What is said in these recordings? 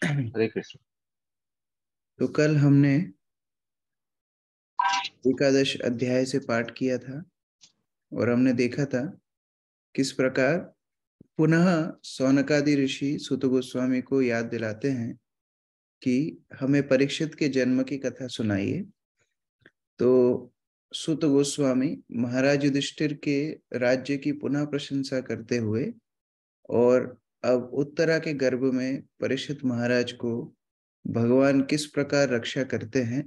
हरे कृष्ण तो कल हमने एकादश अध्याय से पाठ किया था और हमने देखा था किस प्रकार पुनः सौनकादि ऋषि सुत गोस्वामी को याद दिलाते हैं कि हमें परीक्षित के जन्म की कथा सुनाइए तो सुत गोस्वामी महाराज युधिष्ठिर के राज्य की पुनः प्रशंसा करते हुए और अब उत्तरा के गर्भ में परिषद महाराज को भगवान किस प्रकार रक्षा करते हैं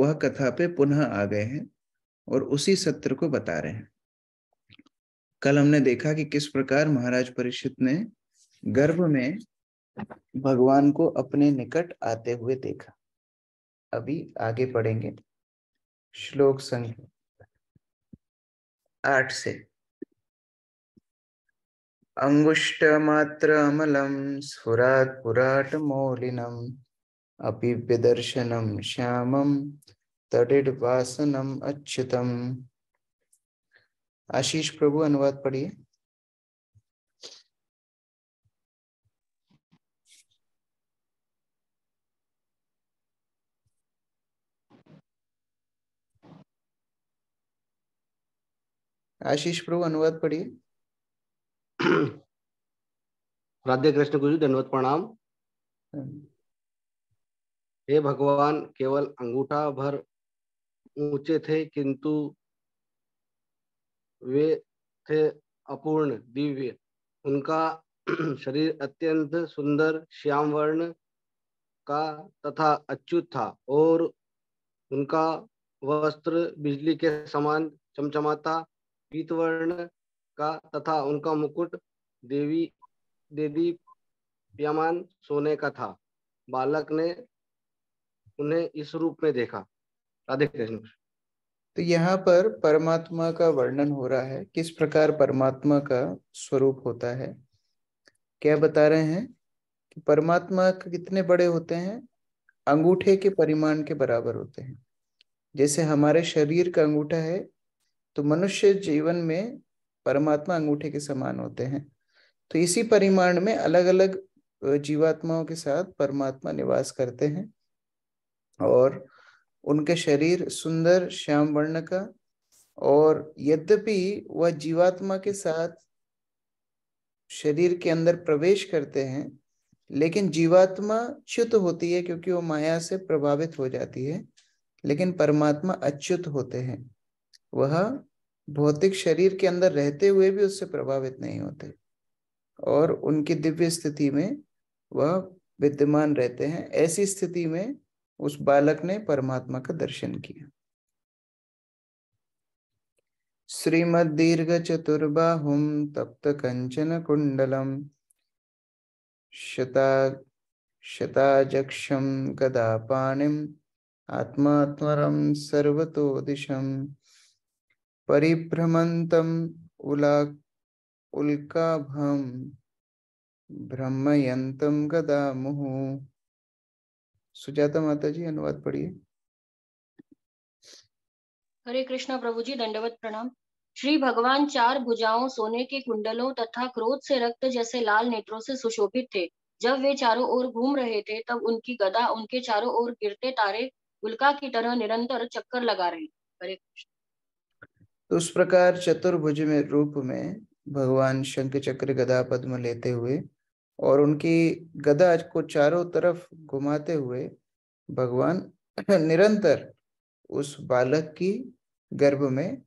वह कथा पे पुनः आ गए हैं और उसी सत्र को बता रहे हैं कल हमने देखा कि किस प्रकार महाराज परिषद ने गर्भ में भगवान को अपने निकट आते हुए देखा अभी आगे पढ़ेंगे श्लोक संख्या आठ से अङ्गुष्टमात्र अमलं स्फुरात् पुराटमौलिनम् अपि व्यदर्शनं श्यामं तडिडवासनम अच्युतम आशीष प्रभु अनुवाद पढ़िए आशीष प्रभु अनुवाद पढ़िए राधे कृष्ण गुरु दंडवत प्रणाम हे भगवान केवल अंगूठा भर ऊंचे थे किंतु वे थे अपूर्ण दिव्य उनका शरीर अत्यंत सुंदर श्याम वर्ण का तथा अच्युत था और उनका वस्त्र बिजली के समान चमचमाता पीतवर्ण का तथा उनका मुकुट देवी देवी प्यमान सोने का था बालक ने उन्हें इस रूप में देखा राधे कृष्ण तो यहाँ पर परमात्मा का वर्णन हो रहा है किस प्रकार परमात्मा का स्वरूप होता है क्या बता रहे हैं कि परमात्मा कितने बड़े होते हैं अंगूठे के परिमाण के बराबर होते हैं जैसे हमारे शरीर का अंगूठा है तो मनुष्य जीवन में परमात्मा अंगूठे के समान होते हैं तो इसी परिमाण में अलग अलग जीवात्माओं के साथ परमात्मा निवास करते हैं और उनके शरीर सुंदर श्याम वर्ण का और यद्यपि वह जीवात्मा के साथ शरीर के अंदर प्रवेश करते हैं लेकिन जीवात्मा च्युत होती है क्योंकि वो माया से प्रभावित हो जाती है लेकिन परमात्मा अच्युत होते हैं वह भौतिक शरीर के अंदर रहते हुए भी उससे प्रभावित नहीं होते और उनकी दिव्य स्थिति में वह विद्यमान रहते हैं ऐसी स्थिति में उस बालक ने परमात्मा का दर्शन किया श्रीमद दीर्घ चतुर्बाहुम तप्त कंचन कुंडलम शता शताजक्षम कदा पाणिम आत्मात्मरम सर्वतो दिशम परिभ्रमत उला उल्काभं ब्रह्मयंतम गदा मुहु सुजाता माता जी अनुवाद पढ़िए हरे कृष्णा प्रभु जी दंडवत प्रणाम श्री भगवान चार भुजाओं सोने के कुंडलों तथा क्रोध से रक्त जैसे लाल नेत्रों से सुशोभित थे जब वे चारों ओर घूम रहे थे तब उनकी गदा उनके चारों ओर गिरते तारे उल्का की तरह निरंतर चक्कर लगा रही हरे कृष्ण तो उस प्रकार चतुर्भुज में रूप में भगवान शंख चक्र गदा पद्म लेते हुए और उनकी गदा को चारों तरफ घुमाते हुए भगवान निरंतर उस बालक की गर्भ में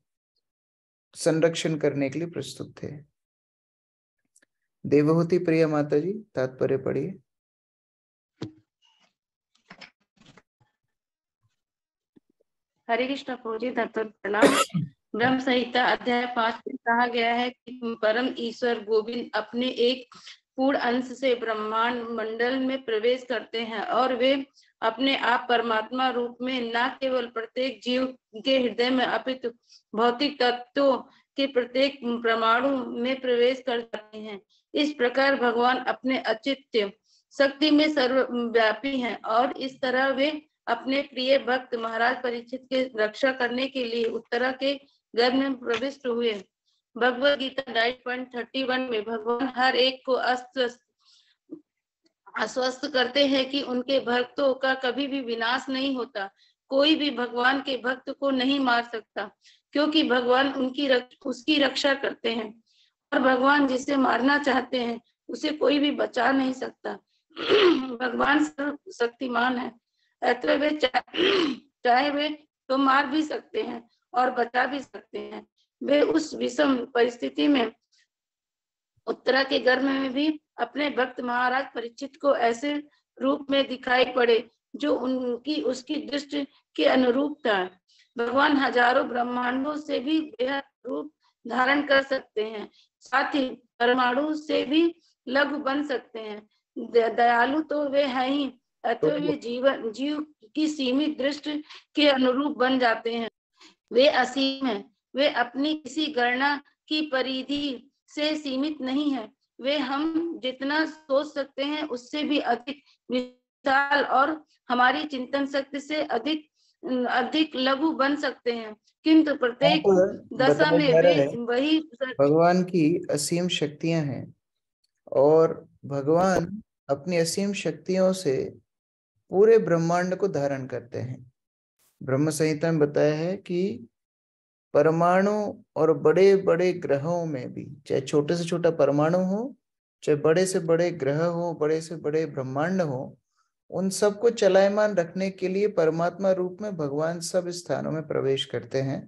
संरक्षण करने के लिए प्रस्तुत थे देवहूति प्रिय माता जी तात्पर्य पढ़िए हरे कृष्ण प्रभु जी धन्यवाद ब्रह्म संहिता अध्याय पांच में कहा गया है कि परम ईश्वर गोविंद अपने एक पूर्ण अंश से ब्रह्मांड मंडल में प्रवेश करते हैं और वे अपने आप परमात्मा रूप में न केवल प्रत्येक जीव के हृदय में अपित भौतिक तत्वों के प्रत्येक परमाणु में प्रवेश कर जाते हैं इस प्रकार भगवान अपने अचित्य शक्ति में सर्वव्यापी हैं और इस तरह वे अपने प्रिय भक्त महाराज परीक्षित के रक्षा करने के लिए उत्तरा के गर्भ में प्रविष्ट हुए भगवत गीता डाइट पॉइंट थर्टी वन में भगवान हर एक को अस्वस्थ आश्वस्त करते हैं कि उनके भक्तों का कभी भी विनाश नहीं होता कोई भी भगवान के भक्त को नहीं मार सकता क्योंकि भगवान उनकी रक, उसकी रक्षा करते हैं और भगवान जिसे मारना चाहते हैं उसे कोई भी बचा नहीं सकता भगवान सर्वशक्तिमान है चाहे वे तो मार भी सकते हैं और बचा भी सकते हैं वे उस विषम परिस्थिति में उत्तरा के गर्भ में भी अपने भक्त महाराज परिचित को ऐसे रूप में दिखाई पड़े जो उनकी उसकी दृष्टि के अनुरूप था भगवान हजारों ब्रह्मांडों से भी बेहद रूप धारण कर सकते हैं साथ ही परमाणु से भी लघु बन सकते हैं दयालु तो वे हैं ही अतः वे तो जीवन जीव की सीमित दृष्टि के अनुरूप बन जाते हैं वे असीम है वे अपनी किसी गणना की परिधि से सीमित नहीं है वे हम जितना सोच सकते हैं उससे भी अधिक विशाल और हमारी चिंतन शक्ति से अधिक अधिक लघु बन सकते हैं किंतु प्रत्येक दशा में वे वही भगवान की असीम शक्तियां हैं और भगवान अपनी असीम शक्तियों से पूरे ब्रह्मांड को धारण करते हैं ब्रह्म संहिता में बताया है कि परमाणु और बड़े बड़े ग्रहों में भी चाहे छोटे से छोटा परमाणु हो चाहे बड़े से बड़े ग्रह हो बड़े से बड़े ब्रह्मांड हो उन सबको चलायमान रखने के लिए परमात्मा रूप में भगवान सब स्थानों में प्रवेश करते हैं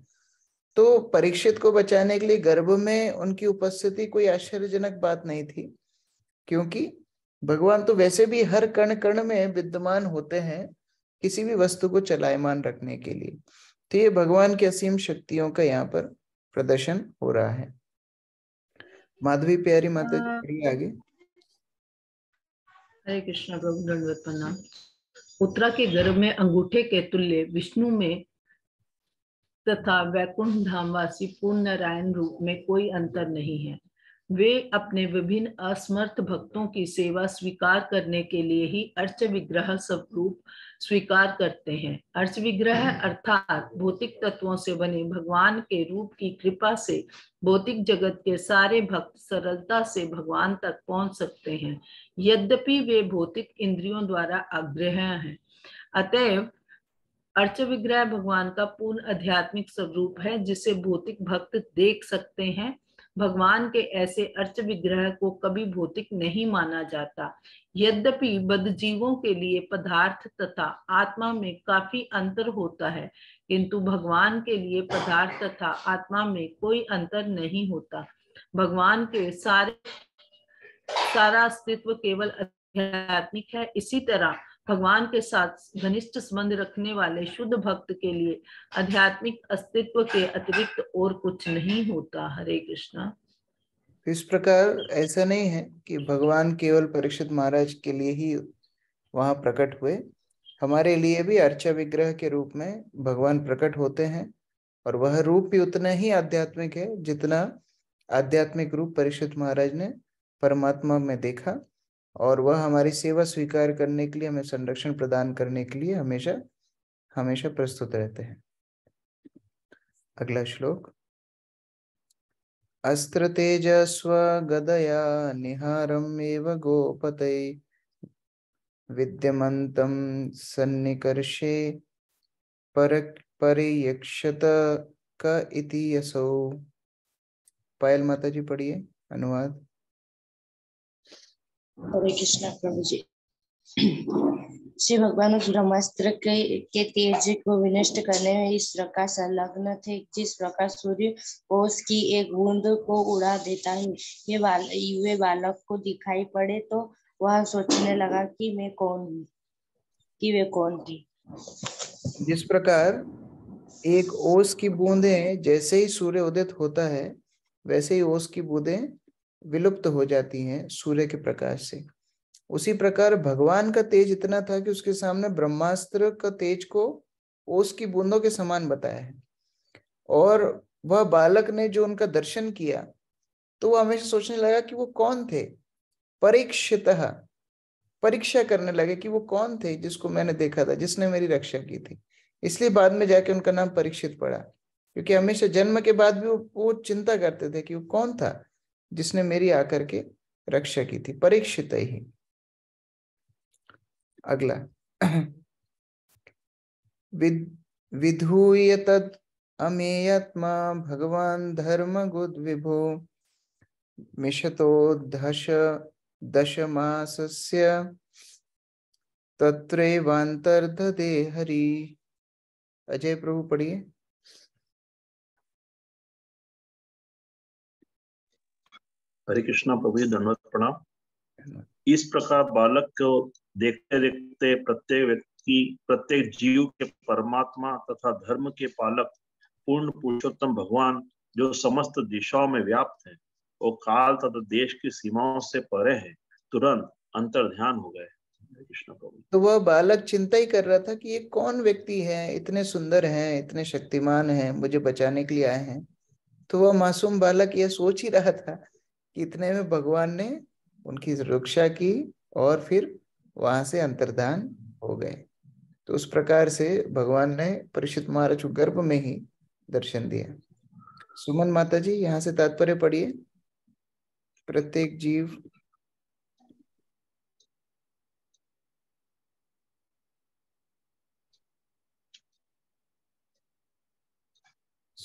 तो परीक्षित को बचाने के लिए गर्भ में उनकी उपस्थिति कोई आश्चर्यजनक बात नहीं थी क्योंकि भगवान तो वैसे भी हर कण कण में विद्यमान होते हैं किसी भी वस्तु को चलायमान रखने के लिए तो ये भगवान की असीम शक्तियों का यहाँ पर प्रदर्शन हो रहा है माधवी प्यारी माता जी आगे हरे कृष्ण प्रभु दंडवत प्रणाम उत्तरा के गर्भ में अंगूठे के तुल्य विष्णु में तथा वैकुंठ धामवासी पूर्ण नारायण रूप में कोई अंतर नहीं है वे अपने विभिन्न असमर्थ भक्तों की सेवा स्वीकार करने के लिए ही अर्च विग्रह स्वरूप स्वीकार करते हैं अर्थ विग्रह हम्म। अर्थात भौतिक तत्वों से बने भगवान के रूप की कृपा से भौतिक जगत के सारे भक्त सरलता से भगवान तक पहुंच सकते हैं यद्यपि वे भौतिक इंद्रियों द्वारा आग्रह हैं अतएव अर्च विग्रह भगवान का पूर्ण आध्यात्मिक स्वरूप है जिसे भौतिक भक्त देख सकते हैं भगवान के ऐसे अर्च विग्रह को कभी भौतिक नहीं माना जाता यद्यपि बदजीवों के लिए पदार्थ तथा आत्मा में काफी अंतर होता है किंतु भगवान के लिए पदार्थ तथा आत्मा में कोई अंतर नहीं होता भगवान के सारे सारा अस्तित्व केवल आध्यात्मिक है इसी तरह भगवान के साथ घनिष्ठ संबंध रखने वाले शुद्ध भक्त के लिए आध्यात्मिक अस्तित्व के अतिरिक्त और कुछ नहीं होता हरे कृष्णा इस प्रकार ऐसा नहीं है कि भगवान केवल परीक्षित महाराज के लिए ही वहां प्रकट हुए हमारे लिए भी अर्चा विग्रह के रूप में भगवान प्रकट होते हैं और वह रूप भी उतना ही आध्यात्मिक है जितना आध्यात्मिक रूप परिषद महाराज ने परमात्मा में देखा और वह हमारी सेवा स्वीकार करने के लिए हमें संरक्षण प्रदान करने के लिए हमेशा हमेशा प्रस्तुत रहते हैं अगला श्लोक अस्त्र स्व गदया निहारम एव गोपत विद्यमत सन्निकर्षे पर परियक्षत इति यसो पायल माता जी पढ़िए अनुवाद हरे कृष्णा प्रभु जी श्री भगवान ब्रह्मास्त्र के, के तेज को विनष्ट करने में इस प्रकार संलग्न थे जिस प्रकार सूर्य ओस की एक बूंद को उड़ा देता है ये बाल युवे बालक को दिखाई पड़े तो वह सोचने लगा कि मैं कौन हूँ कि वे कौन थी जिस प्रकार एक ओस की बूंदें जैसे ही सूर्य उदित होता है वैसे ही ओस की बूंदें विलुप्त हो जाती हैं सूर्य के प्रकाश से उसी प्रकार भगवान का तेज इतना था कि उसके सामने ब्रह्मास्त्र का तेज को ओस की बूंदों के समान बताया है और वह बालक ने जो उनका दर्शन किया तो वह हमेशा सोचने लगा कि वो कौन थे परीक्षित परीक्षा करने लगे कि वो कौन थे जिसको मैंने देखा था जिसने मेरी रक्षा की थी इसलिए बाद में जाके उनका नाम परीक्षित पड़ा क्योंकि हमेशा जन्म के बाद भी वो, वो चिंता करते थे कि वो कौन था जिसने मेरी आकर के रक्षा की थी परीक्षित ही अगला विधूय तद अमेयत्मा भगवान धर्म गुद विभो मिशतो दश दशमासस्य तत्रेवांतर्धदे हरि अजय प्रभु पढ़िए हरे कृष्णा प्रभु धन्यवाद प्रणाम इस प्रकार बालक को देखते देखते प्रत्येक व्यक्ति प्रत्येक जीव के परमात्मा तथा धर्म के पालक पूर्ण पुरुषोत्तम भगवान जो समस्त दिशाओं में व्याप्त है वो काल तथा देश की सीमाओं से परे है तुरंत अंतर ध्यान हो गए तो वह बालक चिंता ही कर रहा था कि ये कौन व्यक्ति है इतने सुंदर हैं इतने शक्तिमान हैं मुझे बचाने के लिए आए हैं तो वह मासूम बालक यह सोच ही रहा था कि इतने में भगवान ने उनकी रक्षा की और फिर वहां से अंतर्धान हो गए तो उस प्रकार से भगवान ने परिषद महाराज को गर्भ में ही दर्शन दिया सुमन माता जी यहां से तात्पर्य पढ़िए प्रत्येक जीव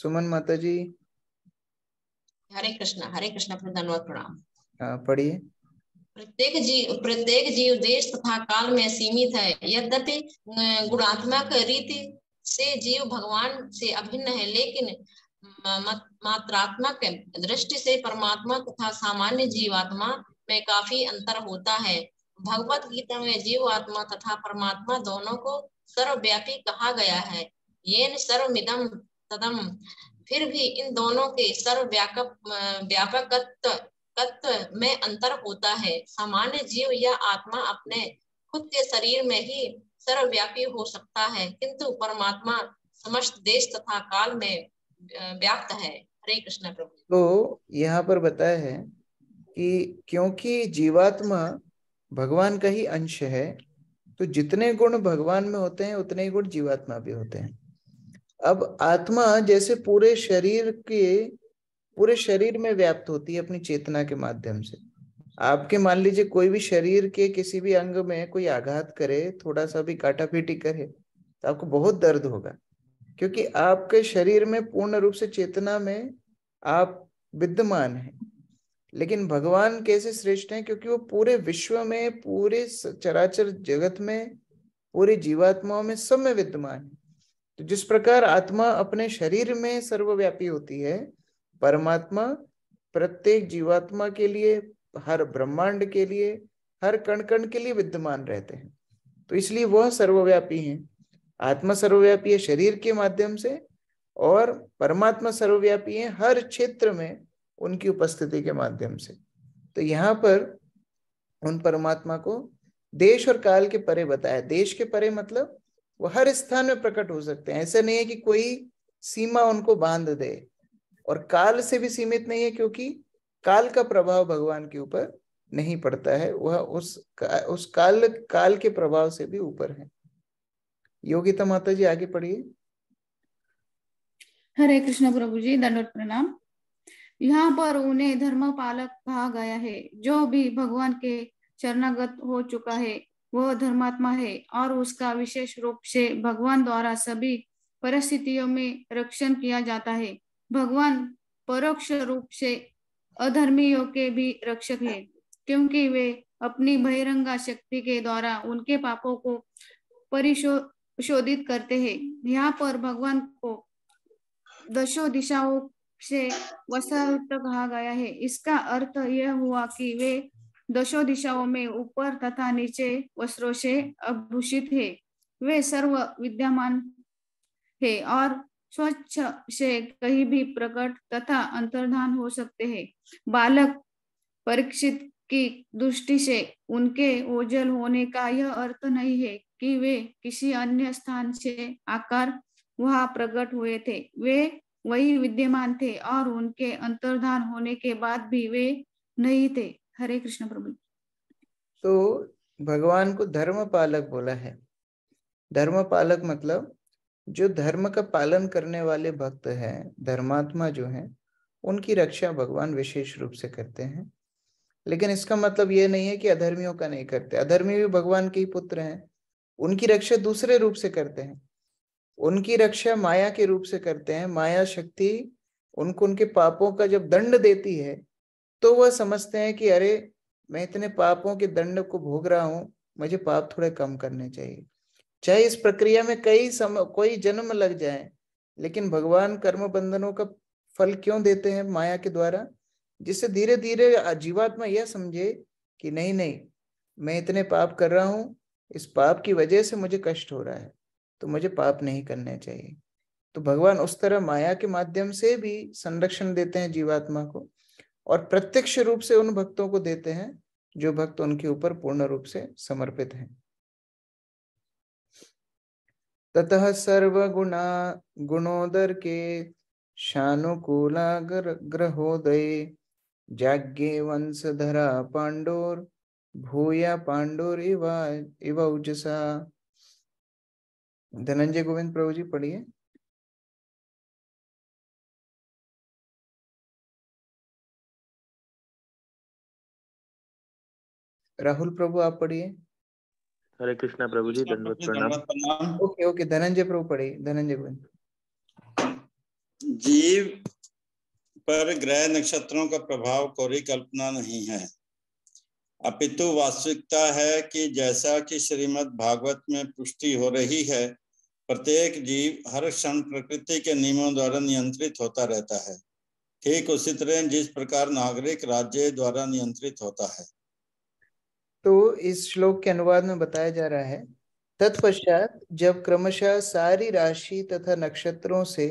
सुमन माता जी हरे कृष्णा हरे कृष्णा धन्यवाद प्रणाम पढ़िए प्रत्येक जीव प्रत्येक जीव देश तथा काल में सीमित है यद्यपि गुणात्मक रीति से जीव भगवान से अभिन्न है लेकिन मात्रात्मक दृष्टि से परमात्मा तथा सामान्य जीवात्मा में काफी अंतर होता है भगवत गीता में जीव आत्मा तथा परमात्मा दोनों को सर्वव्यापी कहा गया है ये सर्वमिदम तदम फिर भी इन दोनों के सर्व व्यापक तत्व में अंतर होता है सामान्य जीव या आत्मा अपने खुद के शरीर में ही सर्वव्यापी हो सकता है किंतु परमात्मा समस्त देश तथा काल में व्याप्त है हरे कृष्ण प्रभु तो यहाँ पर बताया है कि क्योंकि जीवात्मा भगवान का ही अंश है तो जितने गुण भगवान में होते हैं उतने ही गुण जीवात्मा भी होते हैं अब आत्मा जैसे पूरे शरीर के पूरे शरीर में व्याप्त होती है अपनी चेतना के माध्यम से आपके मान लीजिए कोई भी शरीर के किसी भी अंग में कोई आघात करे थोड़ा सा भी काटापीटी करे तो आपको बहुत दर्द होगा क्योंकि आपके शरीर में पूर्ण रूप से चेतना में आप विद्यमान है लेकिन भगवान कैसे श्रेष्ठ हैं क्योंकि वो पूरे विश्व में पूरे चराचर जगत में पूरी जीवात्माओं में सब में विद्यमान है तो जिस प्रकार आत्मा अपने शरीर में सर्वव्यापी होती है परमात्मा प्रत्येक जीवात्मा के लिए हर ब्रह्मांड के लिए हर कण कण के लिए विद्यमान रहते हैं तो इसलिए वह सर्वव्यापी है आत्मा सर्वव्यापी है शरीर के माध्यम से और परमात्मा सर्वव्यापी है हर क्षेत्र में उनकी उपस्थिति के माध्यम से तो यहाँ पर उन परमात्मा को देश और काल के परे बताया देश के परे मतलब वो हर स्थान में प्रकट हो सकते हैं ऐसा नहीं है कि कोई सीमा उनको बांध दे और काल से भी सीमित नहीं है क्योंकि काल का प्रभाव भगवान के ऊपर नहीं पड़ता है वह उस का, उस काल काल के प्रभाव से भी ऊपर है योगिता माता जी आगे पढ़िए हरे कृष्ण प्रभु जी धन प्रणाम यहाँ पर उन्हें धर्म पालक कहा गया है जो भी भगवान के शरणागत हो चुका है वह धर्मात्मा है और उसका विशेष रूप से भगवान द्वारा सभी परिस्थितियों में रक्षण किया जाता है भगवान परोक्ष रूप से अधर्मियों के भी रक्षक है क्योंकि वे अपनी बहिरंगा शक्ति के द्वारा उनके पापों को परिशोधित करते हैं यहाँ पर भगवान को दशो दिशाओं से वसा कहा गया है इसका अर्थ यह हुआ कि वे दशो दिशाओं में ऊपर तथा नीचे वस्त्रों से अभूषित है वे सर्व विद्यमान है और स्वच्छ से कहीं भी प्रकट तथा अंतर्धान हो सकते हैं बालक परीक्षित की दृष्टि से उनके ओझल होने का यह अर्थ नहीं है कि वे किसी अन्य स्थान से आकर वहां प्रकट हुए थे वे वही विद्यमान थे और उनके अंतर्धान होने के बाद भी वे नहीं थे हरे कृष्ण प्रभु तो भगवान को धर्म पालक बोला है धर्म पालक मतलब जो धर्म का पालन करने वाले भक्त हैं धर्मात्मा जो हैं उनकी रक्षा भगवान विशेष रूप से करते हैं लेकिन इसका मतलब ये नहीं है कि अधर्मियों का नहीं करते अधर्मी भी भगवान के ही पुत्र हैं उनकी रक्षा दूसरे रूप से करते हैं उनकी रक्षा माया के रूप से करते हैं माया शक्ति उनको उनके पापों का जब दंड देती है तो वह समझते हैं कि अरे मैं इतने पापों के दंड को भोग रहा हूँ मुझे पाप थोड़े कम करने चाहिए चाहे इस प्रक्रिया में कई समय कोई जन्म लग जाए लेकिन भगवान कर्म बंधनों का फल क्यों देते हैं माया के द्वारा जिससे धीरे धीरे जीवात्मा यह समझे कि नहीं नहीं मैं इतने पाप कर रहा हूँ इस पाप की वजह से मुझे कष्ट हो रहा है तो मुझे पाप नहीं करने चाहिए तो भगवान उस तरह माया के माध्यम से भी संरक्षण देते हैं जीवात्मा को और प्रत्यक्ष रूप से उन भक्तों को देते हैं जो भक्त उनके ऊपर पूर्ण रूप से समर्पित हैं ततः गुणा गुणोदर के शानुकूला ग्रहोदय जाग्ञे वंश धरा पांडोर भूया पांडोर इवा इवा उजसा धनंजय गोविंद प्रभु जी पढ़िए राहुल प्रभु आप पढ़िए हरे कृष्णा प्रभु जी धन्यवाद प्रणाम ओके ओके धनंजय प्रभु पढ़िए धनंजय गोविंद जीव पर ग्रह नक्षत्रों का प्रभाव कोरी कल्पना नहीं है अपितु वास्तविकता है कि जैसा कि श्रीमद् भागवत में पुष्टि हो रही है प्रत्येक जीव हर क्षण प्रकृति के नियमों द्वारा नियंत्रित होता रहता है ठीक उसी तरह जिस प्रकार नागरिक राज्य द्वारा नियंत्रित होता है तो इस श्लोक के अनुवाद में बताया जा रहा है तत्पश्चात जब क्रमशः सारी राशि तथा नक्षत्रों से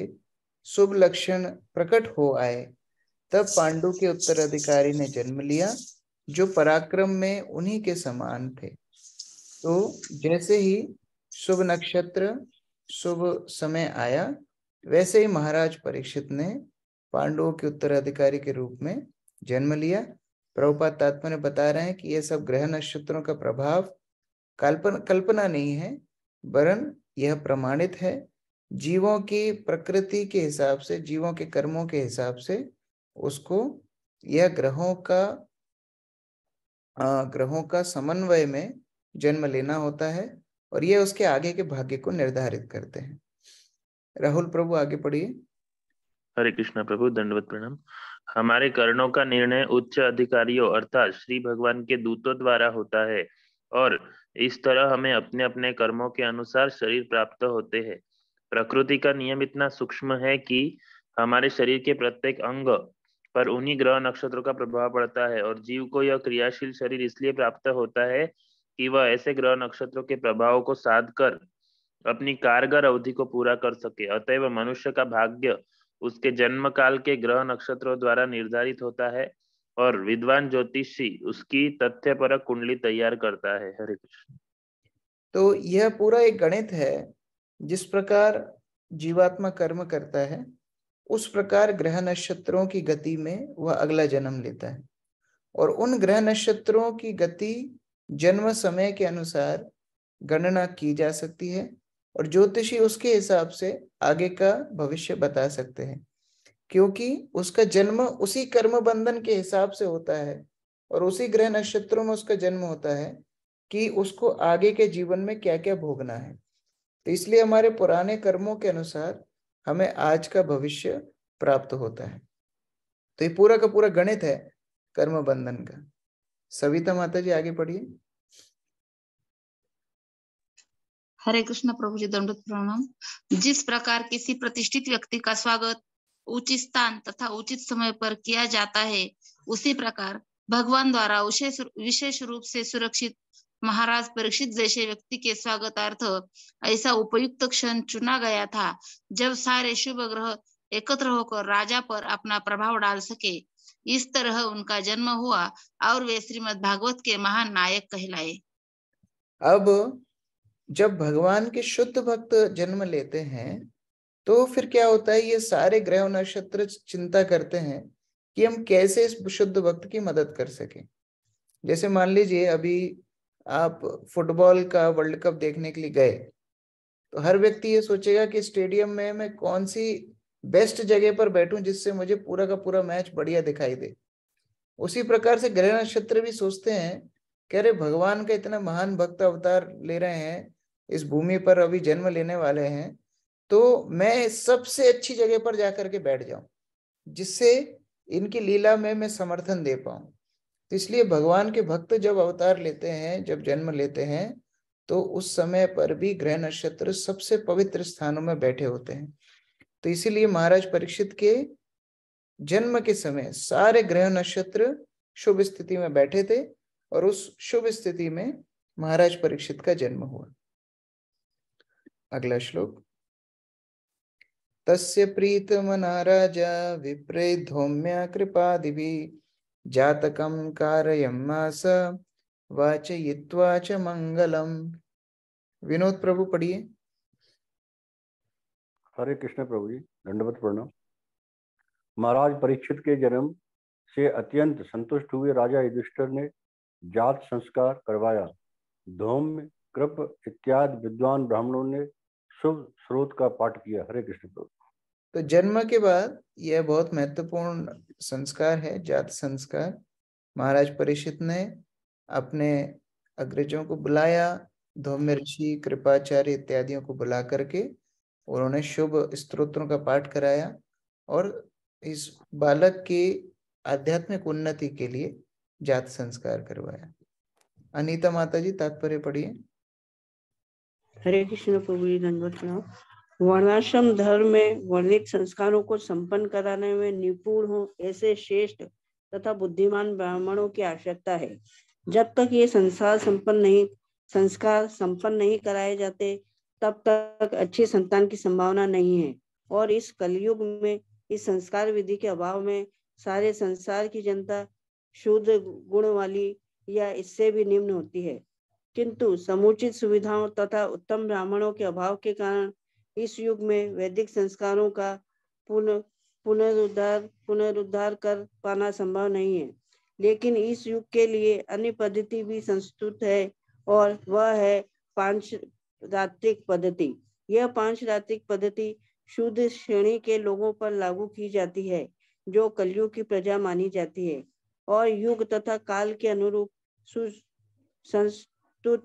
शुभ लक्षण प्रकट हो आए तब पांडु के उत्तराधिकारी ने जन्म लिया जो पराक्रम में उन्हीं के समान थे तो जैसे ही शुभ नक्षत्र शुभ समय आया वैसे ही महाराज परीक्षित ने पांडवों के उत्तराधिकारी के रूप में जन्म लिया प्रभुपाद तात्म ने बता रहे हैं कि ये सब ग्रह नक्षत्रों का प्रभाव कल्पन कल्पना नहीं है वरन यह प्रमाणित है जीवों की प्रकृति के हिसाब से जीवों के कर्मों के हिसाब से उसको यह ग्रहों का आ, ग्रहों का समन्वय में जन्म लेना होता है और यह उसके आगे के भाग्य को निर्धारित करते हैं राहुल प्रभु आगे पढ़िए हरे कृष्णा प्रभु दंडवत प्रणाम हमारे कर्णों का निर्णय उच्च अधिकारियों अर्थात श्री भगवान के दूतों द्वारा होता है और इस तरह हमें अपने अपने कर्मों के अनुसार शरीर प्राप्त होते हैं प्रकृति का नियम इतना सूक्ष्म है कि हमारे शरीर के प्रत्येक अंग पर उन्हीं ग्रह नक्षत्रों का प्रभाव पड़ता है और जीव को यह क्रियाशील शरीर इसलिए प्राप्त होता है कि वह ऐसे ग्रह नक्षत्रों के प्रभाव को साध कर अपनी कारगर अवधि को पूरा कर सके अतएव मनुष्य का भाग्य उसके जन्म काल के ग्रह नक्षत्रों द्वारा निर्धारित होता है और विद्वान ज्योतिषी उसकी तथ्य पर कुंडली तैयार करता है हरे कृष्ण तो यह पूरा एक गणित है जिस प्रकार जीवात्मा कर्म करता है उस प्रकार ग्रह नक्षत्रों की गति में वह अगला जन्म लेता है और उन ग्रह नक्षत्रों की गति जन्म समय के अनुसार गणना की जा सकती है और ज्योतिषी उसके हिसाब से आगे का भविष्य बता सकते हैं क्योंकि उसका जन्म उसी कर्म बंधन के हिसाब से होता है और उसी ग्रह नक्षत्रों में उसका जन्म होता है कि उसको आगे के जीवन में क्या क्या भोगना है तो इसलिए हमारे पुराने कर्मों के अनुसार हमें आज का भविष्य प्राप्त होता है तो ये पूरा का पूरा गणित है कर्म बंधन का सविता माता जी आगे पढ़िए हरे कृष्ण प्रभु जी दंड प्रणाम जिस प्रकार किसी प्रतिष्ठित व्यक्ति का स्वागत उचित स्थान तथा उचित समय पर किया जाता है उसी प्रकार भगवान द्वारा विशेष रूप से सुरक्षित महाराज परीक्षित जैसे व्यक्ति के स्वागतार्थ ऐसा उपयुक्त क्षण चुना गया था जब सारे शुभ ग्रह एकत्र होकर राजा पर अपना प्रभाव डाल सके इस तरह उनका जन्म हुआ और वे श्रीमद भागवत के महान नायक कहलाए अब जब भगवान के शुद्ध भक्त जन्म लेते हैं तो फिर क्या होता है ये सारे ग्रह नक्षत्र चिंता करते हैं कि हम कैसे इस शुद्ध भक्त की मदद कर सके जैसे मान लीजिए अभी आप फुटबॉल का वर्ल्ड कप देखने के लिए गए तो हर व्यक्ति ये सोचेगा कि स्टेडियम में मैं कौन सी बेस्ट जगह पर बैठूं जिससे मुझे पूरा का पूरा मैच बढ़िया दिखाई दे उसी प्रकार से ग्रह नक्षत्र भी सोचते हैं कह रहे भगवान का इतना महान भक्त अवतार ले रहे हैं इस भूमि पर अभी जन्म लेने वाले हैं तो मैं सबसे अच्छी जगह पर जाकर के बैठ जाऊं जिससे इनकी लीला में मैं समर्थन दे पाऊं तो इसलिए भगवान के भक्त जब अवतार लेते हैं जब जन्म लेते हैं तो उस समय पर भी ग्रह नक्षत्र सबसे पवित्र स्थानों में बैठे होते हैं तो इसीलिए महाराज परीक्षित के जन्म के समय सारे ग्रह नक्षत्र शुभ स्थिति में बैठे थे और उस शुभ स्थिति में महाराज परीक्षित का जन्म हुआ अगला श्लोक तस्य प्रीतम राजा विप्रे धौम्या कृपादिभिः जातकं कारयमास वाचयित्वा च मंगलम विनोद प्रभु पढ़िए हरे कृष्ण प्रभु जी दंडवत प्रणाम महाराज परीक्षित के जन्म से अत्यंत संतुष्ट हुए राजा युधिष्ठर ने जात संस्कार करवाया धौम्य कृप इत्यादि विद्वान ब्राह्मणों ने शुभ स्रोत का पाठ किया हरे कृष्ण प्रभु तो जन्म के बाद यह बहुत महत्वपूर्ण संस्कार है जात संस्कार महाराज परिषद ने अपने अग्रजों को बुलाया धोम ऋषि कृपाचार्य इत्यादियों को बुला करके उन्होंने शुभ स्त्रोत्रों का पाठ कराया और इस बालक की आध्यात्मिक उन्नति के लिए जात संस्कार करवाया अनीता माता जी तात्पर्य पढ़िए हरे कृष्ण प्रभु दंडवत वर्णाश्रम धर्म में वर्णित संस्कारों को संपन्न कराने में निपुण हो ऐसे श्रेष्ठ तथा बुद्धिमान ब्राह्मणों की आवश्यकता है जब तक ये संसार संपन्न नहीं संस्कार संपन्न नहीं कराए जाते तब तक अच्छी संतान की संभावना नहीं है और इस कलयुग में इस संस्कार विधि के अभाव में सारे संसार की जनता शुद्ध गुण वाली या इससे भी निम्न होती है किंतु समुचित सुविधाओं तथा उत्तम ब्राह्मणों के अभाव के कारण इस युग में वैदिक संस्कारों का पुनः पुनरुद्धार पुनरुद्धार कर पाना संभव नहीं है लेकिन इस युग के लिए अन्य पद्धति भी संस्तुत है और वह है पांच रात्रिक पद्धति यह पांच रात्रिक पद्धति शुद्ध श्रेणी के लोगों पर लागू की जाती है जो कलयुग की प्रजा मानी जाती है और युग तथा काल के अनुरूप तो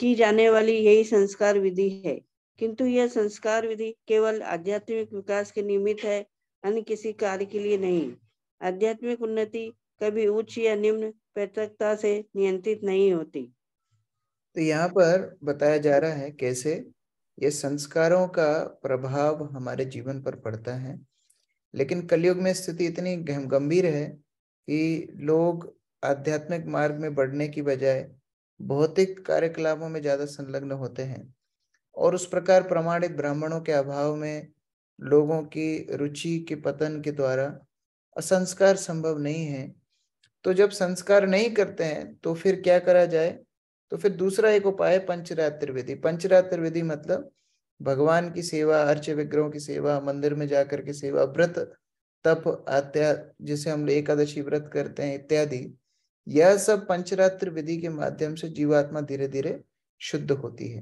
की जाने वाली यही संस्कार विधि है किंतु यह संस्कार विधि केवल आध्यात्मिक विकास के निमित्त है अन्य किसी कार्य के लिए नहीं आध्यात्मिक उन्नति कभी उच्च या निम्न पृथकता से नियंत्रित नहीं होती तो यहाँ पर बताया जा रहा है कैसे ये संस्कारों का प्रभाव हमारे जीवन पर पड़ता है लेकिन कलयुग में स्थिति इतनी गंभीर है कि लोग आध्यात्मिक मार्ग में बढ़ने की बजाय भौतिक कार्यकलापों में ज्यादा संलग्न होते हैं और उस प्रकार प्रमाणित ब्राह्मणों के अभाव में लोगों की रुचि के पतन के द्वारा असंस्कार संभव नहीं है तो जब संस्कार नहीं करते हैं तो फिर क्या करा जाए तो फिर दूसरा एक उपाय पंचरात्र विधि पंचरात्र विधि मतलब भगवान की सेवा अर्च विग्रहों की सेवा मंदिर में जाकर के सेवा व्रत तप आत्या जिसे हम एकादशी व्रत करते हैं इत्यादि यह सब पंचरात्र विधि के माध्यम से जीवात्मा धीरे धीरे शुद्ध होती है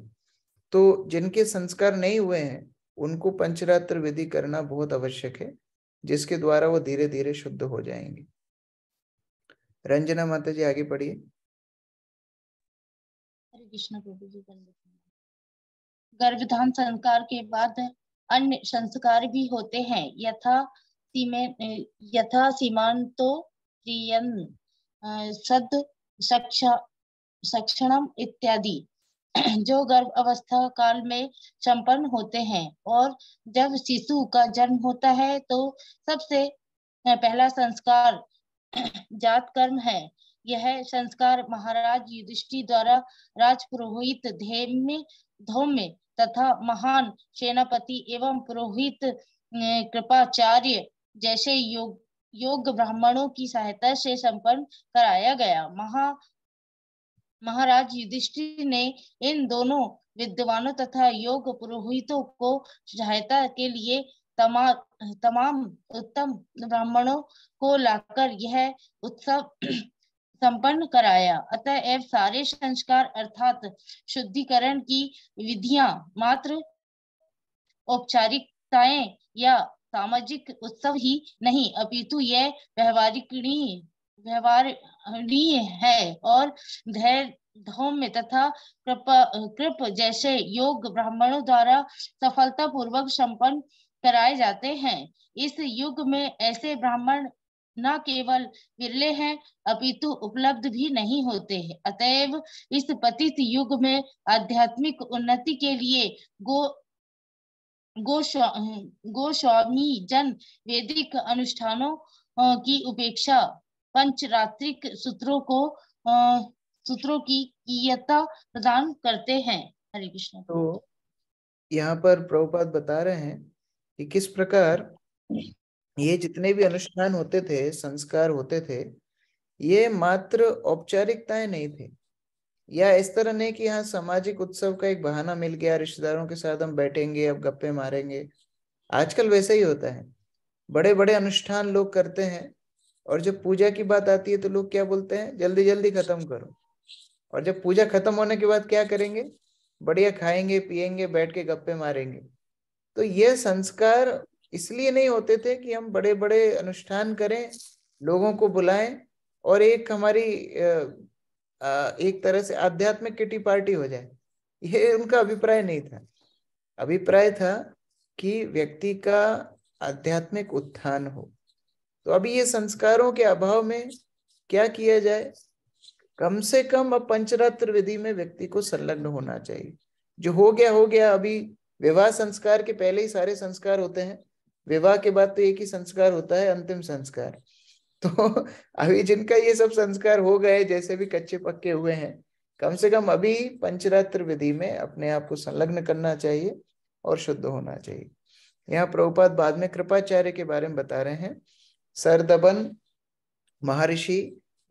तो जिनके संस्कार नहीं हुए हैं उनको पंचरात्र विधि करना बहुत आवश्यक है जिसके द्वारा वो धीरे धीरे शुद्ध हो जाएंगे रंजना माता जी आगे पढ़िए गर्भधान संस्कार के बाद अन्य संस्कार भी होते हैं यथा सीमे यथा सीमांतो सद सक्षणम इत्यादि जो गर्भ अवस्था काल में संपन्न होते हैं और जब शिशु का जन्म होता है तो सबसे पहला संस्कार जात कर्म है यह संस्कार महाराज युधिष्ठि द्वारा राजपुरोहित धैम्य धौम्य तथा महान सेनापति एवं पुरोहित कृपाचार्य जैसे योग योग्य ब्राह्मणों की सहायता से संपन्न कराया गया महा महाराज युधिष्ठिर ने इन दोनों विद्वानों तथा योग पुरोहितों को सहायता के लिए तमा, तमाम उत्तम ब्राह्मणों को लाकर यह उत्सव संपन्न कराया अतः एवं सारे संस्कार अर्थात शुद्धिकरण की विधियां मात्र औपचारिकताएं या सामाजिक उत्सव ही नहीं अपितु यह व्यवहारिक व्यवहार है और धैर्य तथा कृप कृप जैसे योग ब्राह्मणों द्वारा सफलता पूर्वक संपन्न कराए जाते हैं इस युग में ऐसे ब्राह्मण न केवल विरले हैं अपितु उपलब्ध भी नहीं होते हैं अतएव इस पतित युग में आध्यात्मिक उन्नति के लिए गो गोशा, गोस्वामी जन वैदिक अनुष्ठानों की उपेक्षा पंचरात्रिक सूत्रों को सूत्रों की कियता प्रदान करते हैं हरे कृष्ण तो यहाँ पर प्रभुपाद बता रहे हैं कि किस प्रकार ये जितने भी अनुष्ठान होते थे संस्कार होते थे ये मात्र औपचारिकताएं नहीं थी या इस तरह नहीं कि हाँ सामाजिक उत्सव का एक बहाना मिल गया रिश्तेदारों के साथ हम बैठेंगे अब गप्पे मारेंगे आजकल वैसा ही होता है बड़े बड़े अनुष्ठान लोग करते हैं और जब पूजा की बात आती है तो लोग क्या बोलते हैं जल्दी जल्दी खत्म करो और जब पूजा खत्म होने के बाद क्या करेंगे बढ़िया खाएंगे पिएंगे बैठ के गप्पे मारेंगे तो ये संस्कार इसलिए नहीं होते थे कि हम बड़े बड़े अनुष्ठान करें लोगों को बुलाएं और एक हमारी एक तरह से आध्यात्मिक किटी पार्टी हो जाए ये उनका अभिप्राय नहीं था अभिप्राय था कि व्यक्ति का आध्यात्मिक उत्थान हो तो अभी ये संस्कारों के अभाव में क्या किया जाए कम से कम अब पंचरात्र विधि में व्यक्ति को संलग्न होना चाहिए जो हो गया हो गया अभी विवाह संस्कार के पहले ही सारे संस्कार होते हैं विवाह के बाद तो एक ही संस्कार होता है अंतिम संस्कार तो अभी जिनका ये सब संस्कार हो गए जैसे भी कच्चे पक्के हुए हैं कम से कम अभी पंचरात्र विधि में अपने आप को संलग्न करना चाहिए और शुद्ध होना चाहिए यहाँ प्रभुपाद बाद में कृपाचार्य के बारे में बता रहे हैं सरदबन महर्षि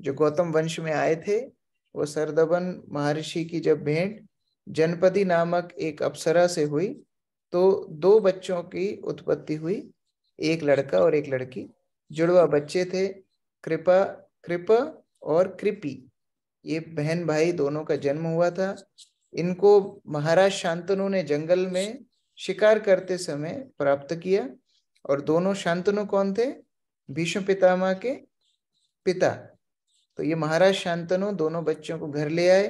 जो गौतम वंश में आए थे वो सरदबन महर्षि की जब भेंट जनपदी नामक एक अप्सरा से हुई तो दो बच्चों की उत्पत्ति हुई एक लड़का और एक लड़की जुड़वा बच्चे थे कृपा कृप और कृपी ये बहन भाई दोनों का जन्म हुआ था इनको महाराज शांतनु ने जंगल में शिकार करते समय प्राप्त किया और दोनों शांतनु कौन थे भीष्म पितामह के पिता तो ये महाराज शांतनु दोनों बच्चों को घर ले आए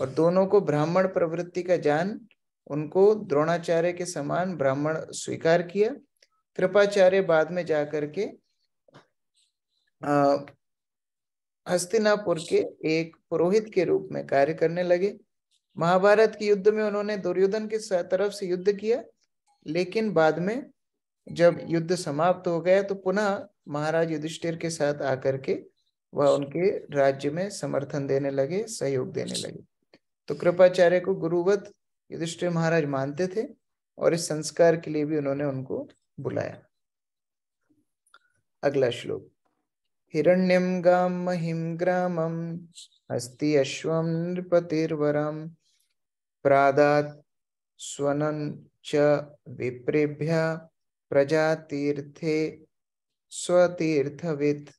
और दोनों को ब्राह्मण प्रवृत्ति का जान उनको द्रोणाचार्य के समान ब्राह्मण स्वीकार किया कृपाचार्य बाद में जाकर के हस्तिनापुर के एक पुरोहित के रूप में कार्य करने लगे महाभारत के युद्ध में उन्होंने दुर्योधन के तरफ से युद्ध किया लेकिन बाद में जब युद्ध समाप्त हो गया तो पुनः महाराज युधिष्ठिर के साथ आकर के वह उनके राज्य में समर्थन देने लगे सहयोग देने लगे तो कृपाचार्य को गुरुवत युधिष्ठिर महाराज मानते थे और इस संस्कार के लिए भी उन्होंने उनको बुलाया अगला श्लोक हिरण्यम गाम महिम ग्रामम अस्ति अश्वम नृपतिर्वरम प्रादात स्वनं च विप्रेभ्य प्रजातीर्थे स्वतीर्थवित्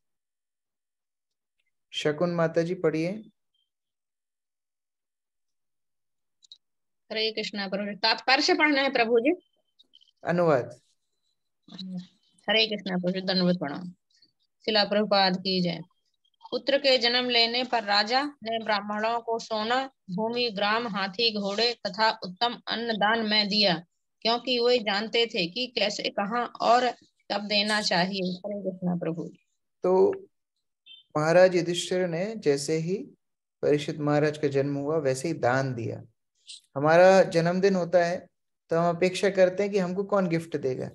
शकुन माता जी पढ़िए हरे कृष्णा प्रभु तात्पर्य पढ़ना है प्रभु जी अनुवाद हम्म। हरे कृष्णा प्रभु धन्यवाद प्रणाम शिला प्रभुपाद की जय पुत्र के जन्म लेने पर राजा ने ब्राह्मणों को सोना भूमि ग्राम हाथी घोड़े तथा उत्तम अन्न दान में दिया क्योंकि वे जानते थे कि कैसे कहा और कब देना चाहिए हरे कृष्णा प्रभु तो महाराज युधिष्ठिर ने जैसे ही परिषद महाराज का जन्म हुआ वैसे ही दान दिया हमारा जन्मदिन होता है तो हम अपेक्षा करते हैं कि हमको कौन गिफ्ट देगा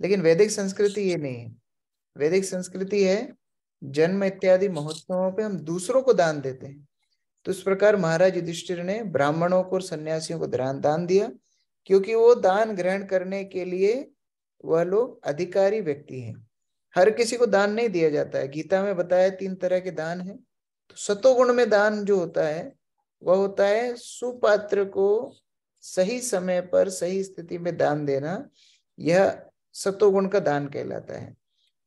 लेकिन वैदिक संस्कृति ये नहीं है वैदिक संस्कृति है जन्म इत्यादि महोत्सवों पे हम दूसरों को दान देते हैं तो इस प्रकार महाराज युधिष्ठिर ने ब्राह्मणों को और सन्यासियों को दान दिया क्योंकि वो दान ग्रहण करने के लिए वह लोग अधिकारी व्यक्ति हैं हर किसी को दान नहीं दिया जाता है गीता में बताया तीन तरह के दान है तो सतोगुण में दान जो होता है वह होता है सुपात्र को सही समय पर सही स्थिति में दान देना यह सतोगुण का दान कहलाता है